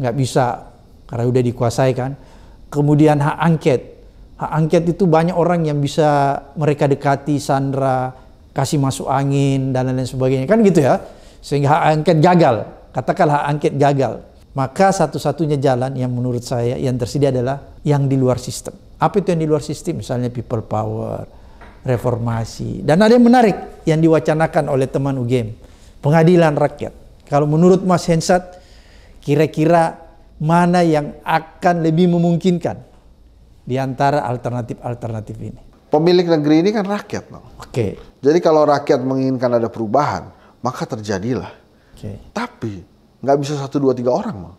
nggak bisa karena sudah dikuasai kan. Kemudian hak angket Hak angket itu banyak orang yang bisa mereka dekati, sandra, kasih masuk angin, dan lain-lain sebagainya. Kan gitu ya. Sehingga hak angket gagal. Katakanlah hak angket gagal. Maka satu-satunya jalan yang menurut saya yang tersedia adalah yang di luar sistem. Apa itu yang di luar sistem? Misalnya people power, reformasi. Dan ada yang menarik yang diwacanakan oleh teman UGM. Pengadilan rakyat. Kalau menurut Mas Hensat, kira-kira mana yang akan lebih memungkinkan? di antara alternatif-alternatif ini. Pemilik negeri ini kan rakyat, Oke. Okay. Jadi kalau rakyat menginginkan ada perubahan, maka terjadilah. Oke. Okay. Tapi nggak bisa satu dua tiga orang, Bang.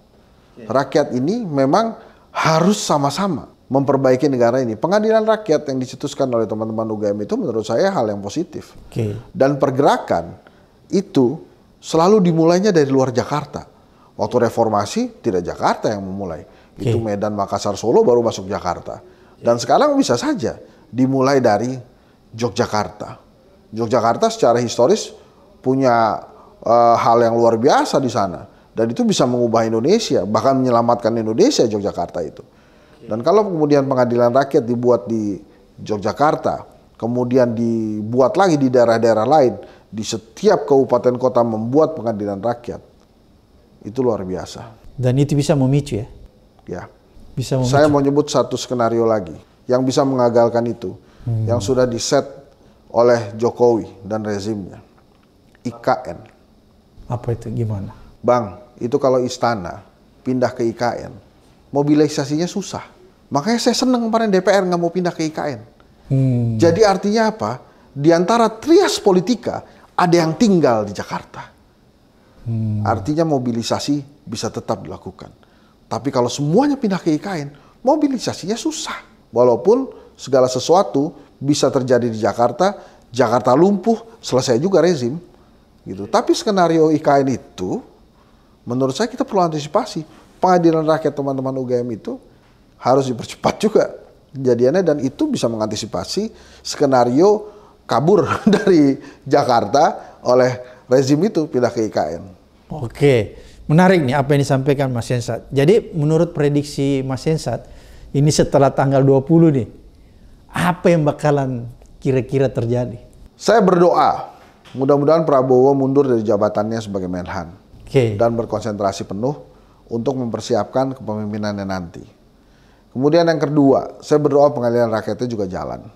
Rakyat ini memang harus sama-sama memperbaiki negara ini. Pengadilan rakyat yang dicetuskan oleh teman-teman UGM itu menurut saya hal yang positif. Okay. Dan pergerakan itu selalu dimulainya dari luar Jakarta. Waktu reformasi tidak Jakarta yang memulai Okay. Itu Medan, Makassar, Solo baru masuk Jakarta. Dan iya. sekarang bisa saja dimulai dari Yogyakarta. Yogyakarta secara historis punya uh, hal yang luar biasa di sana dan itu bisa mengubah Indonesia bahkan menyelamatkan Indonesia Yogyakarta itu. Dan kalau kemudian pengadilan rakyat dibuat di Yogyakarta, kemudian dibuat lagi di daerah-daerah lain, di setiap kabupaten kota membuat pengadilan rakyat. Itu luar biasa. Dan itu bisa memicu ya? Ya. Bisa memicu. Saya mau nyebut satu skenario lagi yang bisa mengagalkan itu, hmm. yang sudah diset oleh Jokowi dan rezimnya. IKN. Apa itu? Gimana? Bang, itu kalau istana pindah ke IKN, mobilisasinya susah. Makanya saya senang kemarin DPR nggak mau pindah ke IKN. Hmm. Jadi artinya apa? Di antara trias politika ada yang tinggal di Jakarta. Hmm. Artinya mobilisasi bisa tetap dilakukan. Tapi kalau semuanya pindah ke IKN, mobilisasinya susah. Walaupun segala sesuatu bisa terjadi di Jakarta, Jakarta lumpuh, selesai juga rezim. Gitu. Tapi skenario IKN itu, menurut saya kita perlu antisipasi. Pengadilan rakyat teman-teman UGM itu harus dipercepat juga kejadiannya dan itu bisa mengantisipasi skenario kabur [laughs] dari Jakarta oleh rezim itu pindah ke IKN. Oke. Okay. Menarik nih apa yang disampaikan Mas Hensat. Jadi menurut prediksi Mas Hensat, ini setelah tanggal 20 nih, apa yang bakalan kira-kira terjadi? Saya berdoa, mudah-mudahan Prabowo mundur dari jabatannya sebagai Menhan. Okay. Dan berkonsentrasi penuh untuk mempersiapkan kepemimpinannya nanti. Kemudian yang kedua, saya berdoa pengalihan rakyatnya juga jalan.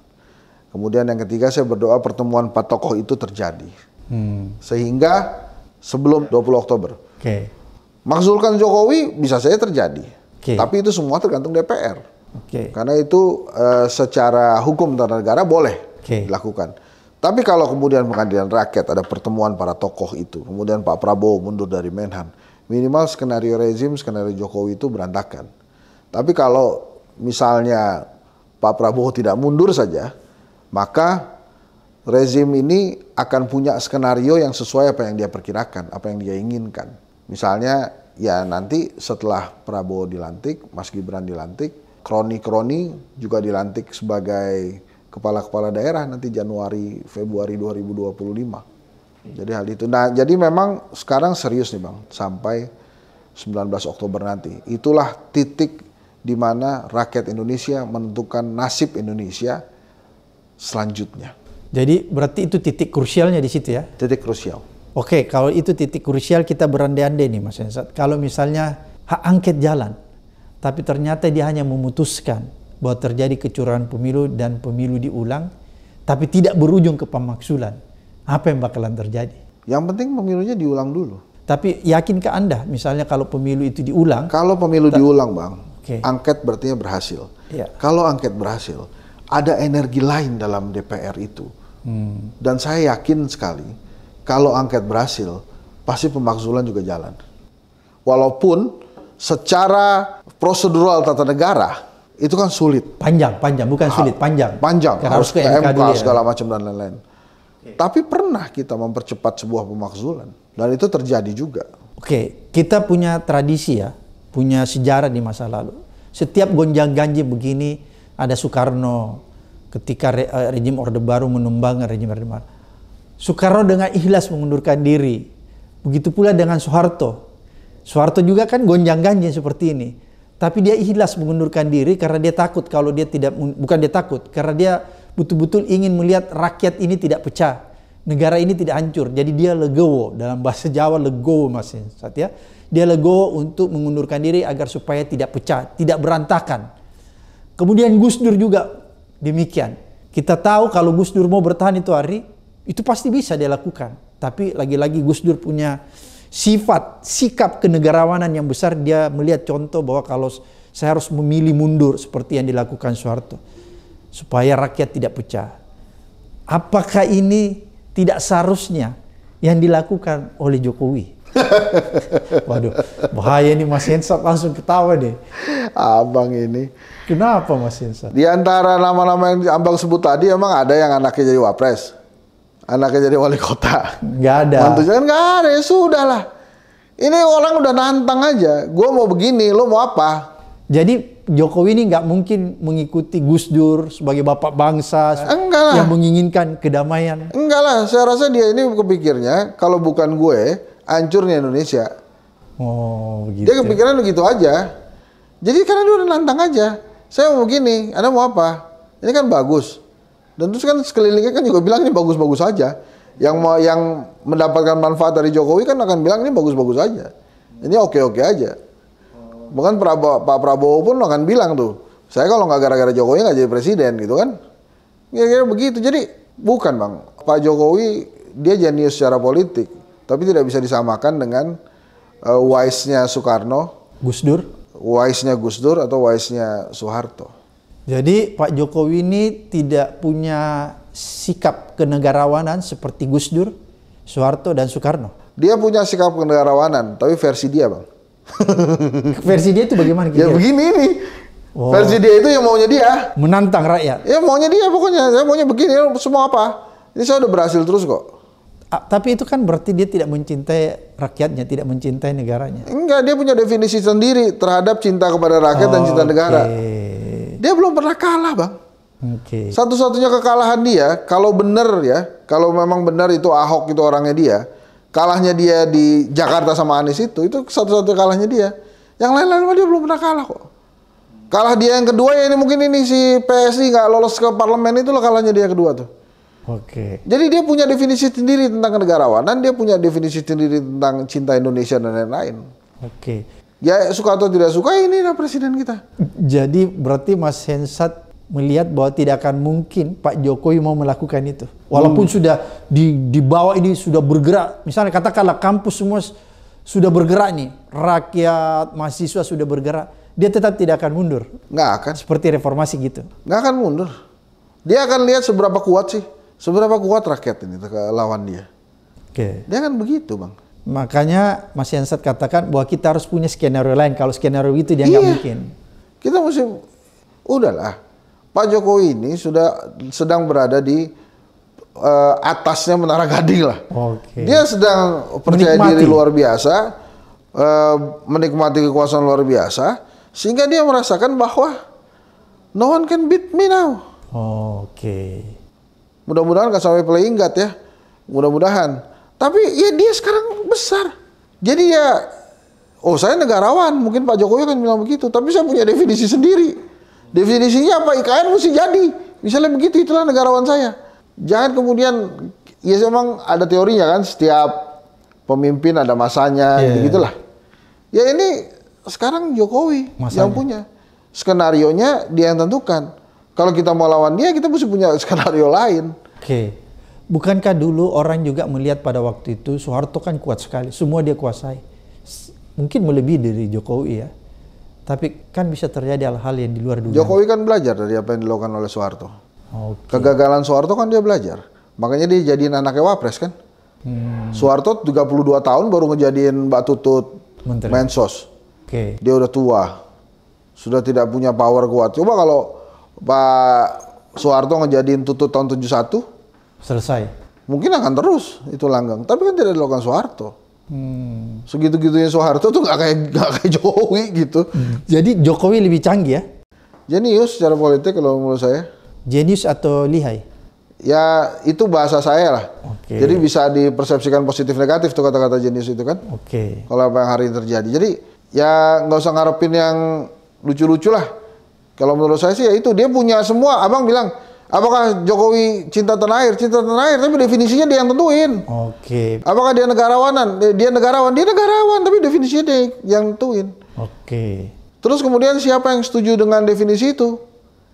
Kemudian yang ketiga, saya berdoa pertemuan empat tokoh itu terjadi. Hmm. Sehingga sebelum 20 Oktober. Okay Makzulkan Jokowi bisa saja terjadi. Okay. Tapi itu semua tergantung DPR. Okay. Karena itu uh, secara hukum tata negara boleh okay. dilakukan. Tapi kalau kemudian pengadilan rakyat ada pertemuan para tokoh itu, kemudian Pak Prabowo mundur dari Menhan, minimal skenario rezim, skenario Jokowi itu berantakan. Tapi kalau misalnya Pak Prabowo tidak mundur saja, maka rezim ini akan punya skenario yang sesuai apa yang dia perkirakan, apa yang dia inginkan. Misalnya ya nanti setelah Prabowo dilantik, Mas Gibran dilantik, kroni-kroni juga dilantik sebagai kepala-kepala daerah nanti Januari Februari 2025. Jadi hal itu. Nah, jadi memang sekarang serius nih Bang sampai 19 Oktober nanti. Itulah titik di mana rakyat Indonesia menentukan nasib Indonesia selanjutnya. Jadi berarti itu titik krusialnya di situ ya? Titik krusial. Oke, kalau itu titik krusial kita berandai-andai nih Mas Hensat. Kalau misalnya hak angket jalan, tapi ternyata dia hanya memutuskan bahwa terjadi kecurangan pemilu dan pemilu diulang, tapi tidak berujung ke pemaksulan. Apa yang bakalan terjadi? Yang penting pemilunya diulang dulu. Tapi yakinkah Anda misalnya kalau pemilu itu diulang? Kalau pemilu diulang, Bang. Okay. Angket berarti berhasil. Yeah. Kalau angket berhasil, ada energi lain dalam DPR itu. Hmm. Dan saya yakin sekali kalau angket berhasil, pasti pemakzulan juga jalan. Walaupun secara prosedural tata negara itu kan sulit. Panjang, panjang, bukan sulit, panjang. Panjang, ya, harus ke MK, ya. segala macam dan lain-lain. Tapi pernah kita mempercepat sebuah pemakzulan dan itu terjadi juga. Oke, kita punya tradisi ya, punya sejarah di masa lalu. Setiap gonjang-ganji begini ada Soekarno ketika re, eh, rejim Orde Baru menumbangkan rejim Orde Baru Soekarno dengan ikhlas mengundurkan diri. Begitu pula dengan Soeharto. Soeharto juga kan gonjang-ganjing seperti ini. Tapi dia ikhlas mengundurkan diri karena dia takut kalau dia tidak bukan dia takut, karena dia betul-betul ingin melihat rakyat ini tidak pecah, negara ini tidak hancur. Jadi dia legowo dalam bahasa Jawa legowo masin. Saat ya. Dia legowo untuk mengundurkan diri agar supaya tidak pecah, tidak berantakan. Kemudian Gus Dur juga demikian. Kita tahu kalau Gus Dur mau bertahan itu hari itu pasti bisa dia lakukan. Tapi lagi-lagi Gus Dur punya sifat, sikap kenegarawanan yang besar. Dia melihat contoh bahwa kalau saya harus memilih mundur seperti yang dilakukan Soeharto. Supaya rakyat tidak pecah. Apakah ini tidak seharusnya yang dilakukan oleh Jokowi? [laughs] Waduh, bahaya nih Mas Hensat langsung ketawa deh. Abang ini. Kenapa Mas Hensat? Di antara nama-nama yang Abang sebut tadi emang ada yang anaknya jadi wapres? anaknya jadi wali kota. Nggak ada. Mantunya kan nggak ada ya sudah lah. Ini orang udah nantang aja. Gue mau begini, lo mau apa? Jadi Jokowi ini nggak mungkin mengikuti Gus Dur sebagai bapak bangsa Enggak lah. yang menginginkan kedamaian. Enggak lah, saya rasa dia ini kepikirnya kalau bukan gue, hancurnya Indonesia. Oh, begitu. Dia gitu. kepikiran begitu aja. Jadi karena dia udah nantang aja. Saya mau begini, Anda mau apa? Ini kan bagus dan terus kan sekelilingnya kan juga bilang ini bagus-bagus saja. Yang mau yang mendapatkan manfaat dari Jokowi kan akan bilang ini bagus-bagus saja. Ini oke-oke aja. bukan Prabowo, Pak Prabowo pun akan bilang tuh, saya kalau nggak gara-gara Jokowi nggak jadi presiden gitu kan. ya kira begitu. Jadi bukan bang, Pak Jokowi dia jenius secara politik, tapi tidak bisa disamakan dengan uh, wise-nya Soekarno. Gus Dur? Wise-nya Gus Dur atau wise-nya Soeharto. Jadi Pak Jokowi ini tidak punya sikap kenegarawanan seperti Gus Dur, Soeharto, dan Soekarno. Dia punya sikap kenegarawanan, tapi versi dia bang. [laughs] versi dia itu bagaimana? Ya begini nih. Oh. Versi dia itu yang maunya dia. Menantang rakyat. Ya maunya dia pokoknya. Saya maunya begini semua apa. Ini saya udah berhasil terus kok. A, ah, tapi itu kan berarti dia tidak mencintai rakyatnya, tidak mencintai negaranya. Enggak, dia punya definisi sendiri terhadap cinta kepada rakyat oh, dan cinta oh, negara. Dia belum pernah kalah, Bang. Okay. Satu-satunya kekalahan dia, kalau benar ya, kalau memang benar itu Ahok itu orangnya dia, kalahnya dia di Jakarta sama Anies itu, itu satu-satunya kalahnya dia. Yang lain-lain dia belum pernah kalah kok. Kalah dia yang kedua ya ini mungkin ini si PSI nggak lolos ke parlemen itu loh kalahnya dia kedua tuh. Oke. Okay. Jadi dia punya definisi sendiri tentang kenegarawanan, dia punya definisi sendiri tentang cinta Indonesia dan lain-lain. Oke. Okay. Ya suka atau tidak suka ini adalah presiden kita. Jadi berarti Mas Hensat melihat bahwa tidak akan mungkin Pak Jokowi mau melakukan itu. Walaupun hmm. sudah di, di bawah ini sudah bergerak. Misalnya katakanlah kampus semua sudah bergerak nih. Rakyat, mahasiswa sudah bergerak. Dia tetap tidak akan mundur. Nggak akan. Seperti reformasi gitu. Nggak akan mundur. Dia akan lihat seberapa kuat sih. Seberapa kuat rakyat ini lawan dia. Oke. Okay. Dia kan begitu bang. Makanya Mas Yansat katakan bahwa kita harus punya skenario lain. Kalau skenario itu dia nggak iya. mungkin. Kita mesti udahlah. Pak Jokowi ini sudah sedang berada di uh, atasnya menara gading lah. Okay. Dia sedang percaya menikmati. diri luar biasa, uh, menikmati kekuasaan luar biasa, sehingga dia merasakan bahwa no one can beat me now. Oke. Okay. Mudah-mudahan nggak sampai playing God ya. Mudah-mudahan tapi ya dia sekarang besar. Jadi ya, oh saya negarawan, mungkin Pak Jokowi akan bilang begitu. Tapi saya punya definisi sendiri. Definisinya apa? IKN mesti jadi. Misalnya begitu, itulah negarawan saya. Jangan kemudian, ya memang ada teorinya kan, setiap pemimpin ada masanya, yeah. begitulah. Ya ini sekarang Jokowi masanya. yang punya. Skenario nya dia yang tentukan. Kalau kita mau lawan dia, kita mesti punya skenario lain. Oke. Okay. Bukankah dulu orang juga melihat pada waktu itu Soeharto kan kuat sekali, semua dia kuasai. Mungkin melebihi dari Jokowi ya. Tapi kan bisa terjadi hal-hal yang di luar dunia. Jokowi kan belajar dari apa yang dilakukan oleh Soeharto. Okay. Kegagalan Soeharto kan dia belajar. Makanya dia jadiin anaknya wapres kan. Hmm. Soeharto 32 tahun baru ngejadiin Mbak Tutut Menteri. Mensos. Okay. Dia udah tua. Sudah tidak punya power kuat. Coba kalau Pak Soeharto ngejadiin Tutut tahun 71, selesai. Mungkin akan terus itu langgeng, tapi kan tidak dilakukan Soeharto. Hmm. Segitu-gitunya Soeharto tuh gak kayak gak kayak Jokowi gitu. Hmm. Jadi Jokowi lebih canggih ya? Jenius secara politik kalau menurut saya. Jenius atau lihai? Ya itu bahasa saya lah. Okay. Jadi bisa dipersepsikan positif negatif tuh kata-kata jenius itu kan. Oke. Okay. Kalau apa yang hari ini terjadi. Jadi ya nggak usah ngarepin yang lucu-lucu lah. Kalau menurut saya sih ya itu dia punya semua. Abang bilang Apakah Jokowi cinta tanah air? Cinta tanah air, tapi definisinya dia yang tentuin. Oke. Okay. Apakah dia negarawanan? Eh, dia negarawan, dia negarawan, tapi definisinya dia yang tentuin. Oke. Okay. Terus kemudian siapa yang setuju dengan definisi itu?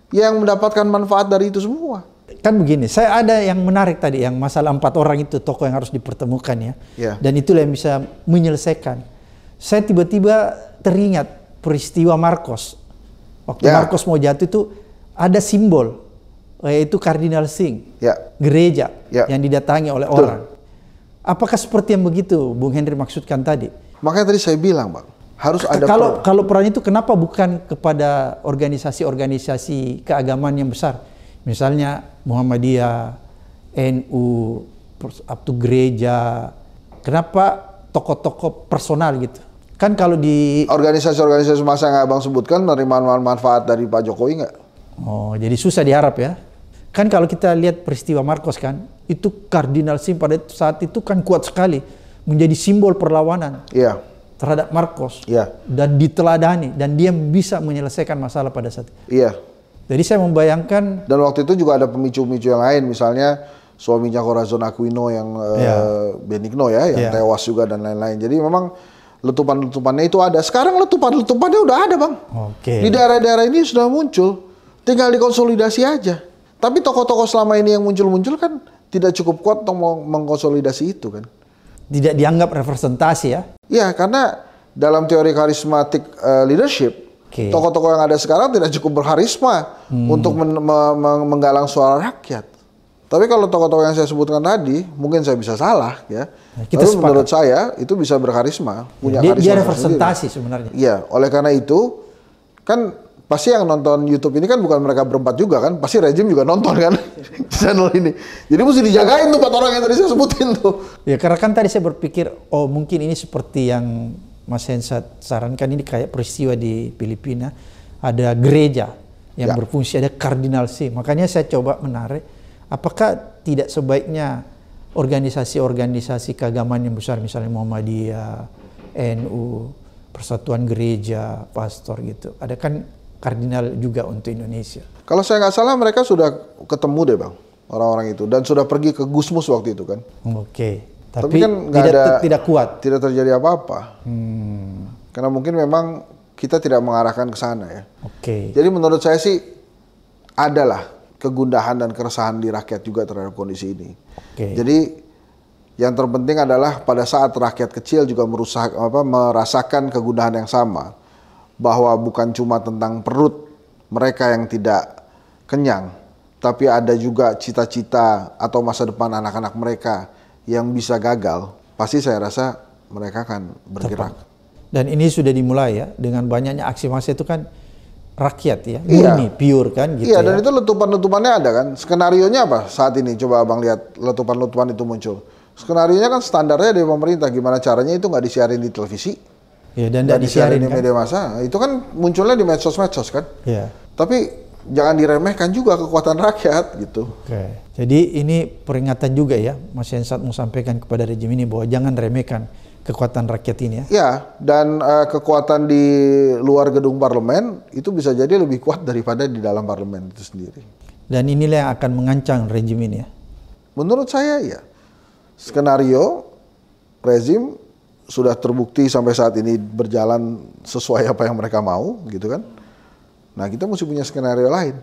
Yang mendapatkan manfaat dari itu semua. Kan begini, saya ada yang menarik tadi, yang masalah empat orang itu tokoh yang harus dipertemukan ya. Yeah. Dan itulah yang bisa menyelesaikan. Saya tiba-tiba teringat peristiwa Marcos. Waktu yeah. Marcos mau jatuh itu ada simbol yaitu eh, Kardinal Singh, ya. gereja ya. yang didatangi oleh Betul. orang. Apakah seperti yang begitu Bung Henry maksudkan tadi? Makanya tadi saya bilang, Bang, harus ada Kalau peran. kalau peran itu kenapa bukan kepada organisasi-organisasi keagamaan yang besar? Misalnya Muhammadiyah, NU, Abtu gereja. Kenapa tokoh-tokoh personal gitu? Kan kalau di organisasi-organisasi masa yang abang sebutkan menerima manfaat dari Pak Jokowi nggak? Oh, jadi susah diharap ya? Kan kalau kita lihat peristiwa Marcos kan, itu Kardinal Sim pada saat itu kan kuat sekali menjadi simbol perlawanan yeah. terhadap Marcos yeah. dan diteladani dan dia bisa menyelesaikan masalah pada saat itu. Yeah. Jadi saya membayangkan dan waktu itu juga ada pemicu-pemicu yang lain misalnya suaminya Corazon Aquino yang yeah. uh, iya. Benigno ya yang yeah. tewas juga dan lain-lain. Jadi memang letupan-letupannya itu ada. Sekarang letupan-letupannya udah ada, Bang. Oke. Di daerah-daerah ini sudah muncul. Tinggal dikonsolidasi aja. Tapi tokoh-tokoh selama ini yang muncul-muncul kan tidak cukup kuat untuk mengkonsolidasi itu kan. Tidak dianggap representasi ya? Iya, karena dalam teori karismatik uh, leadership, tokoh tokoh-tokoh yang ada sekarang tidak cukup berharisma hmm. untuk men- me- menggalang suara rakyat. Tapi kalau tokoh-tokoh yang saya sebutkan tadi, mungkin saya bisa salah ya. Nah, kita Tapi menurut saya itu bisa berkarisma, punya dia, karisma. Dia representasi sendiri. sebenarnya. Iya, oleh karena itu kan pasti yang nonton YouTube ini kan bukan mereka berempat juga kan, pasti rezim juga nonton kan [laughs] channel ini. Jadi mesti dijagain tuh empat orang yang tadi saya sebutin tuh. Ya karena kan tadi saya berpikir, oh mungkin ini seperti yang Mas Hensat sarankan ini kayak peristiwa di Filipina, ada gereja yang ya. berfungsi, ada kardinal sih. Makanya saya coba menarik, apakah tidak sebaiknya organisasi-organisasi keagamaan yang besar, misalnya Muhammadiyah, NU, Persatuan Gereja, Pastor gitu, ada kan kardinal juga untuk Indonesia. Kalau saya nggak salah mereka sudah ketemu deh bang orang-orang itu dan sudah pergi ke Gusmus waktu itu kan. Hmm, oke. Okay. Tapi, Tapi kan tidak, ada, tidak kuat. Tidak terjadi apa-apa. Hmm. Karena mungkin memang kita tidak mengarahkan ke sana ya. Oke. Okay. Jadi menurut saya sih adalah kegundahan dan keresahan di rakyat juga terhadap kondisi ini. Okay. Jadi yang terpenting adalah pada saat rakyat kecil juga merusak apa merasakan kegundahan yang sama bahwa bukan cuma tentang perut mereka yang tidak kenyang, tapi ada juga cita-cita atau masa depan anak-anak mereka yang bisa gagal, pasti saya rasa mereka akan bergerak. Dan ini sudah dimulai ya dengan banyaknya aksi massa itu kan rakyat ya, iya. murni, iya. pure kan gitu. Iya, ya. dan ya. itu letupan-letupannya ada kan. Skenarionya apa saat ini? Coba Abang lihat letupan-letupan itu muncul. Skenarionya kan standarnya dari pemerintah gimana caranya itu nggak disiarin di televisi ya, dan tidak disiarin di media massa itu kan munculnya di medsos-medsos kan ya. tapi jangan diremehkan juga kekuatan rakyat gitu Oke. jadi ini peringatan juga ya Mas Yensat mau sampaikan kepada rejim ini bahwa jangan remehkan kekuatan rakyat ini ya ya dan uh, kekuatan di luar gedung parlemen itu bisa jadi lebih kuat daripada di dalam parlemen itu sendiri dan inilah yang akan mengancam rejim ini ya menurut saya ya skenario rezim sudah terbukti sampai saat ini berjalan sesuai apa yang mereka mau gitu kan. Nah kita mesti punya skenario lain.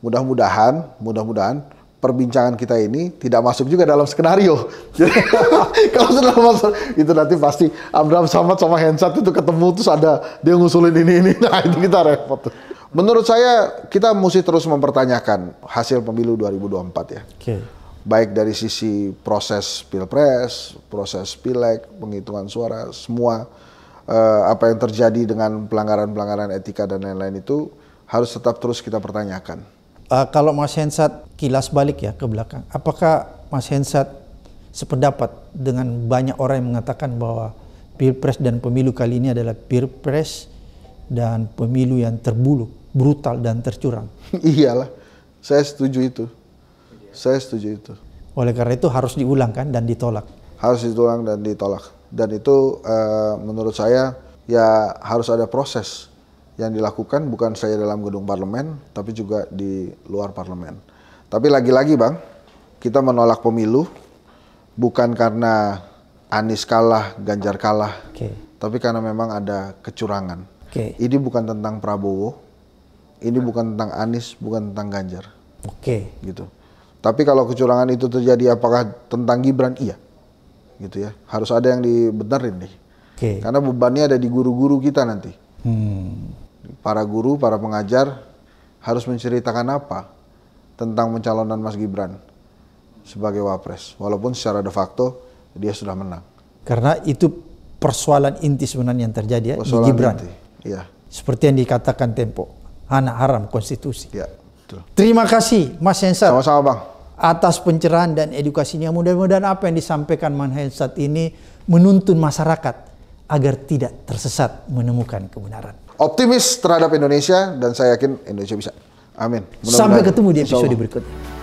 Mudah-mudahan, mudah-mudahan perbincangan kita ini tidak masuk juga dalam skenario. [laughs] [laughs] kalau sudah masuk itu nanti pasti Abraham Samad sama Hensat itu ketemu terus ada dia ngusulin ini ini. [laughs] Nah itu kita repot. Menurut saya kita mesti terus mempertanyakan hasil pemilu 2024 ya. Okay baik dari sisi proses pilpres, proses pileg, penghitungan suara, semua eh, apa yang terjadi dengan pelanggaran-pelanggaran etika dan lain-lain itu harus tetap terus kita pertanyakan. Uh, kalau Mas Hensat kilas balik ya ke belakang, apakah Mas Hensat sependapat dengan banyak orang yang mengatakan bahwa pilpres dan pemilu kali ini adalah pilpres dan pemilu yang terburuk brutal dan tercurang? [laughs] Iyalah, saya setuju itu. Saya setuju itu. Oleh karena itu harus diulang kan dan ditolak. Harus diulang dan ditolak. Dan itu uh, menurut saya ya harus ada proses yang dilakukan bukan saya dalam gedung parlemen tapi juga di luar parlemen. Tapi lagi-lagi Bang, kita menolak pemilu bukan karena Anies kalah, Ganjar kalah. Okay. Tapi karena memang ada kecurangan. Okay. Ini bukan tentang Prabowo, ini bukan tentang Anies, bukan tentang Ganjar. Oke. Okay. Gitu. Tapi kalau kecurangan itu terjadi apakah tentang Gibran? Iya. Gitu ya. Harus ada yang dibenerin nih. Okay. Karena bebannya ada di guru-guru kita nanti. Hmm. Para guru, para pengajar harus menceritakan apa tentang pencalonan Mas Gibran sebagai wapres. Walaupun secara de facto dia sudah menang. Karena itu persoalan inti sebenarnya yang terjadi ya, persoalan di Gibran. Inti. Iya. Seperti yang dikatakan Tempo, anak haram konstitusi. Iya. Betul. Terima kasih Mas Hensat. Sama-sama Bang. Atas pencerahan dan edukasinya. Mudah-mudahan apa yang disampaikan Mas Hensat ini menuntun masyarakat agar tidak tersesat menemukan kebenaran. Optimis terhadap Indonesia dan saya yakin Indonesia bisa. Amin. Sampai ketemu di episode berikutnya.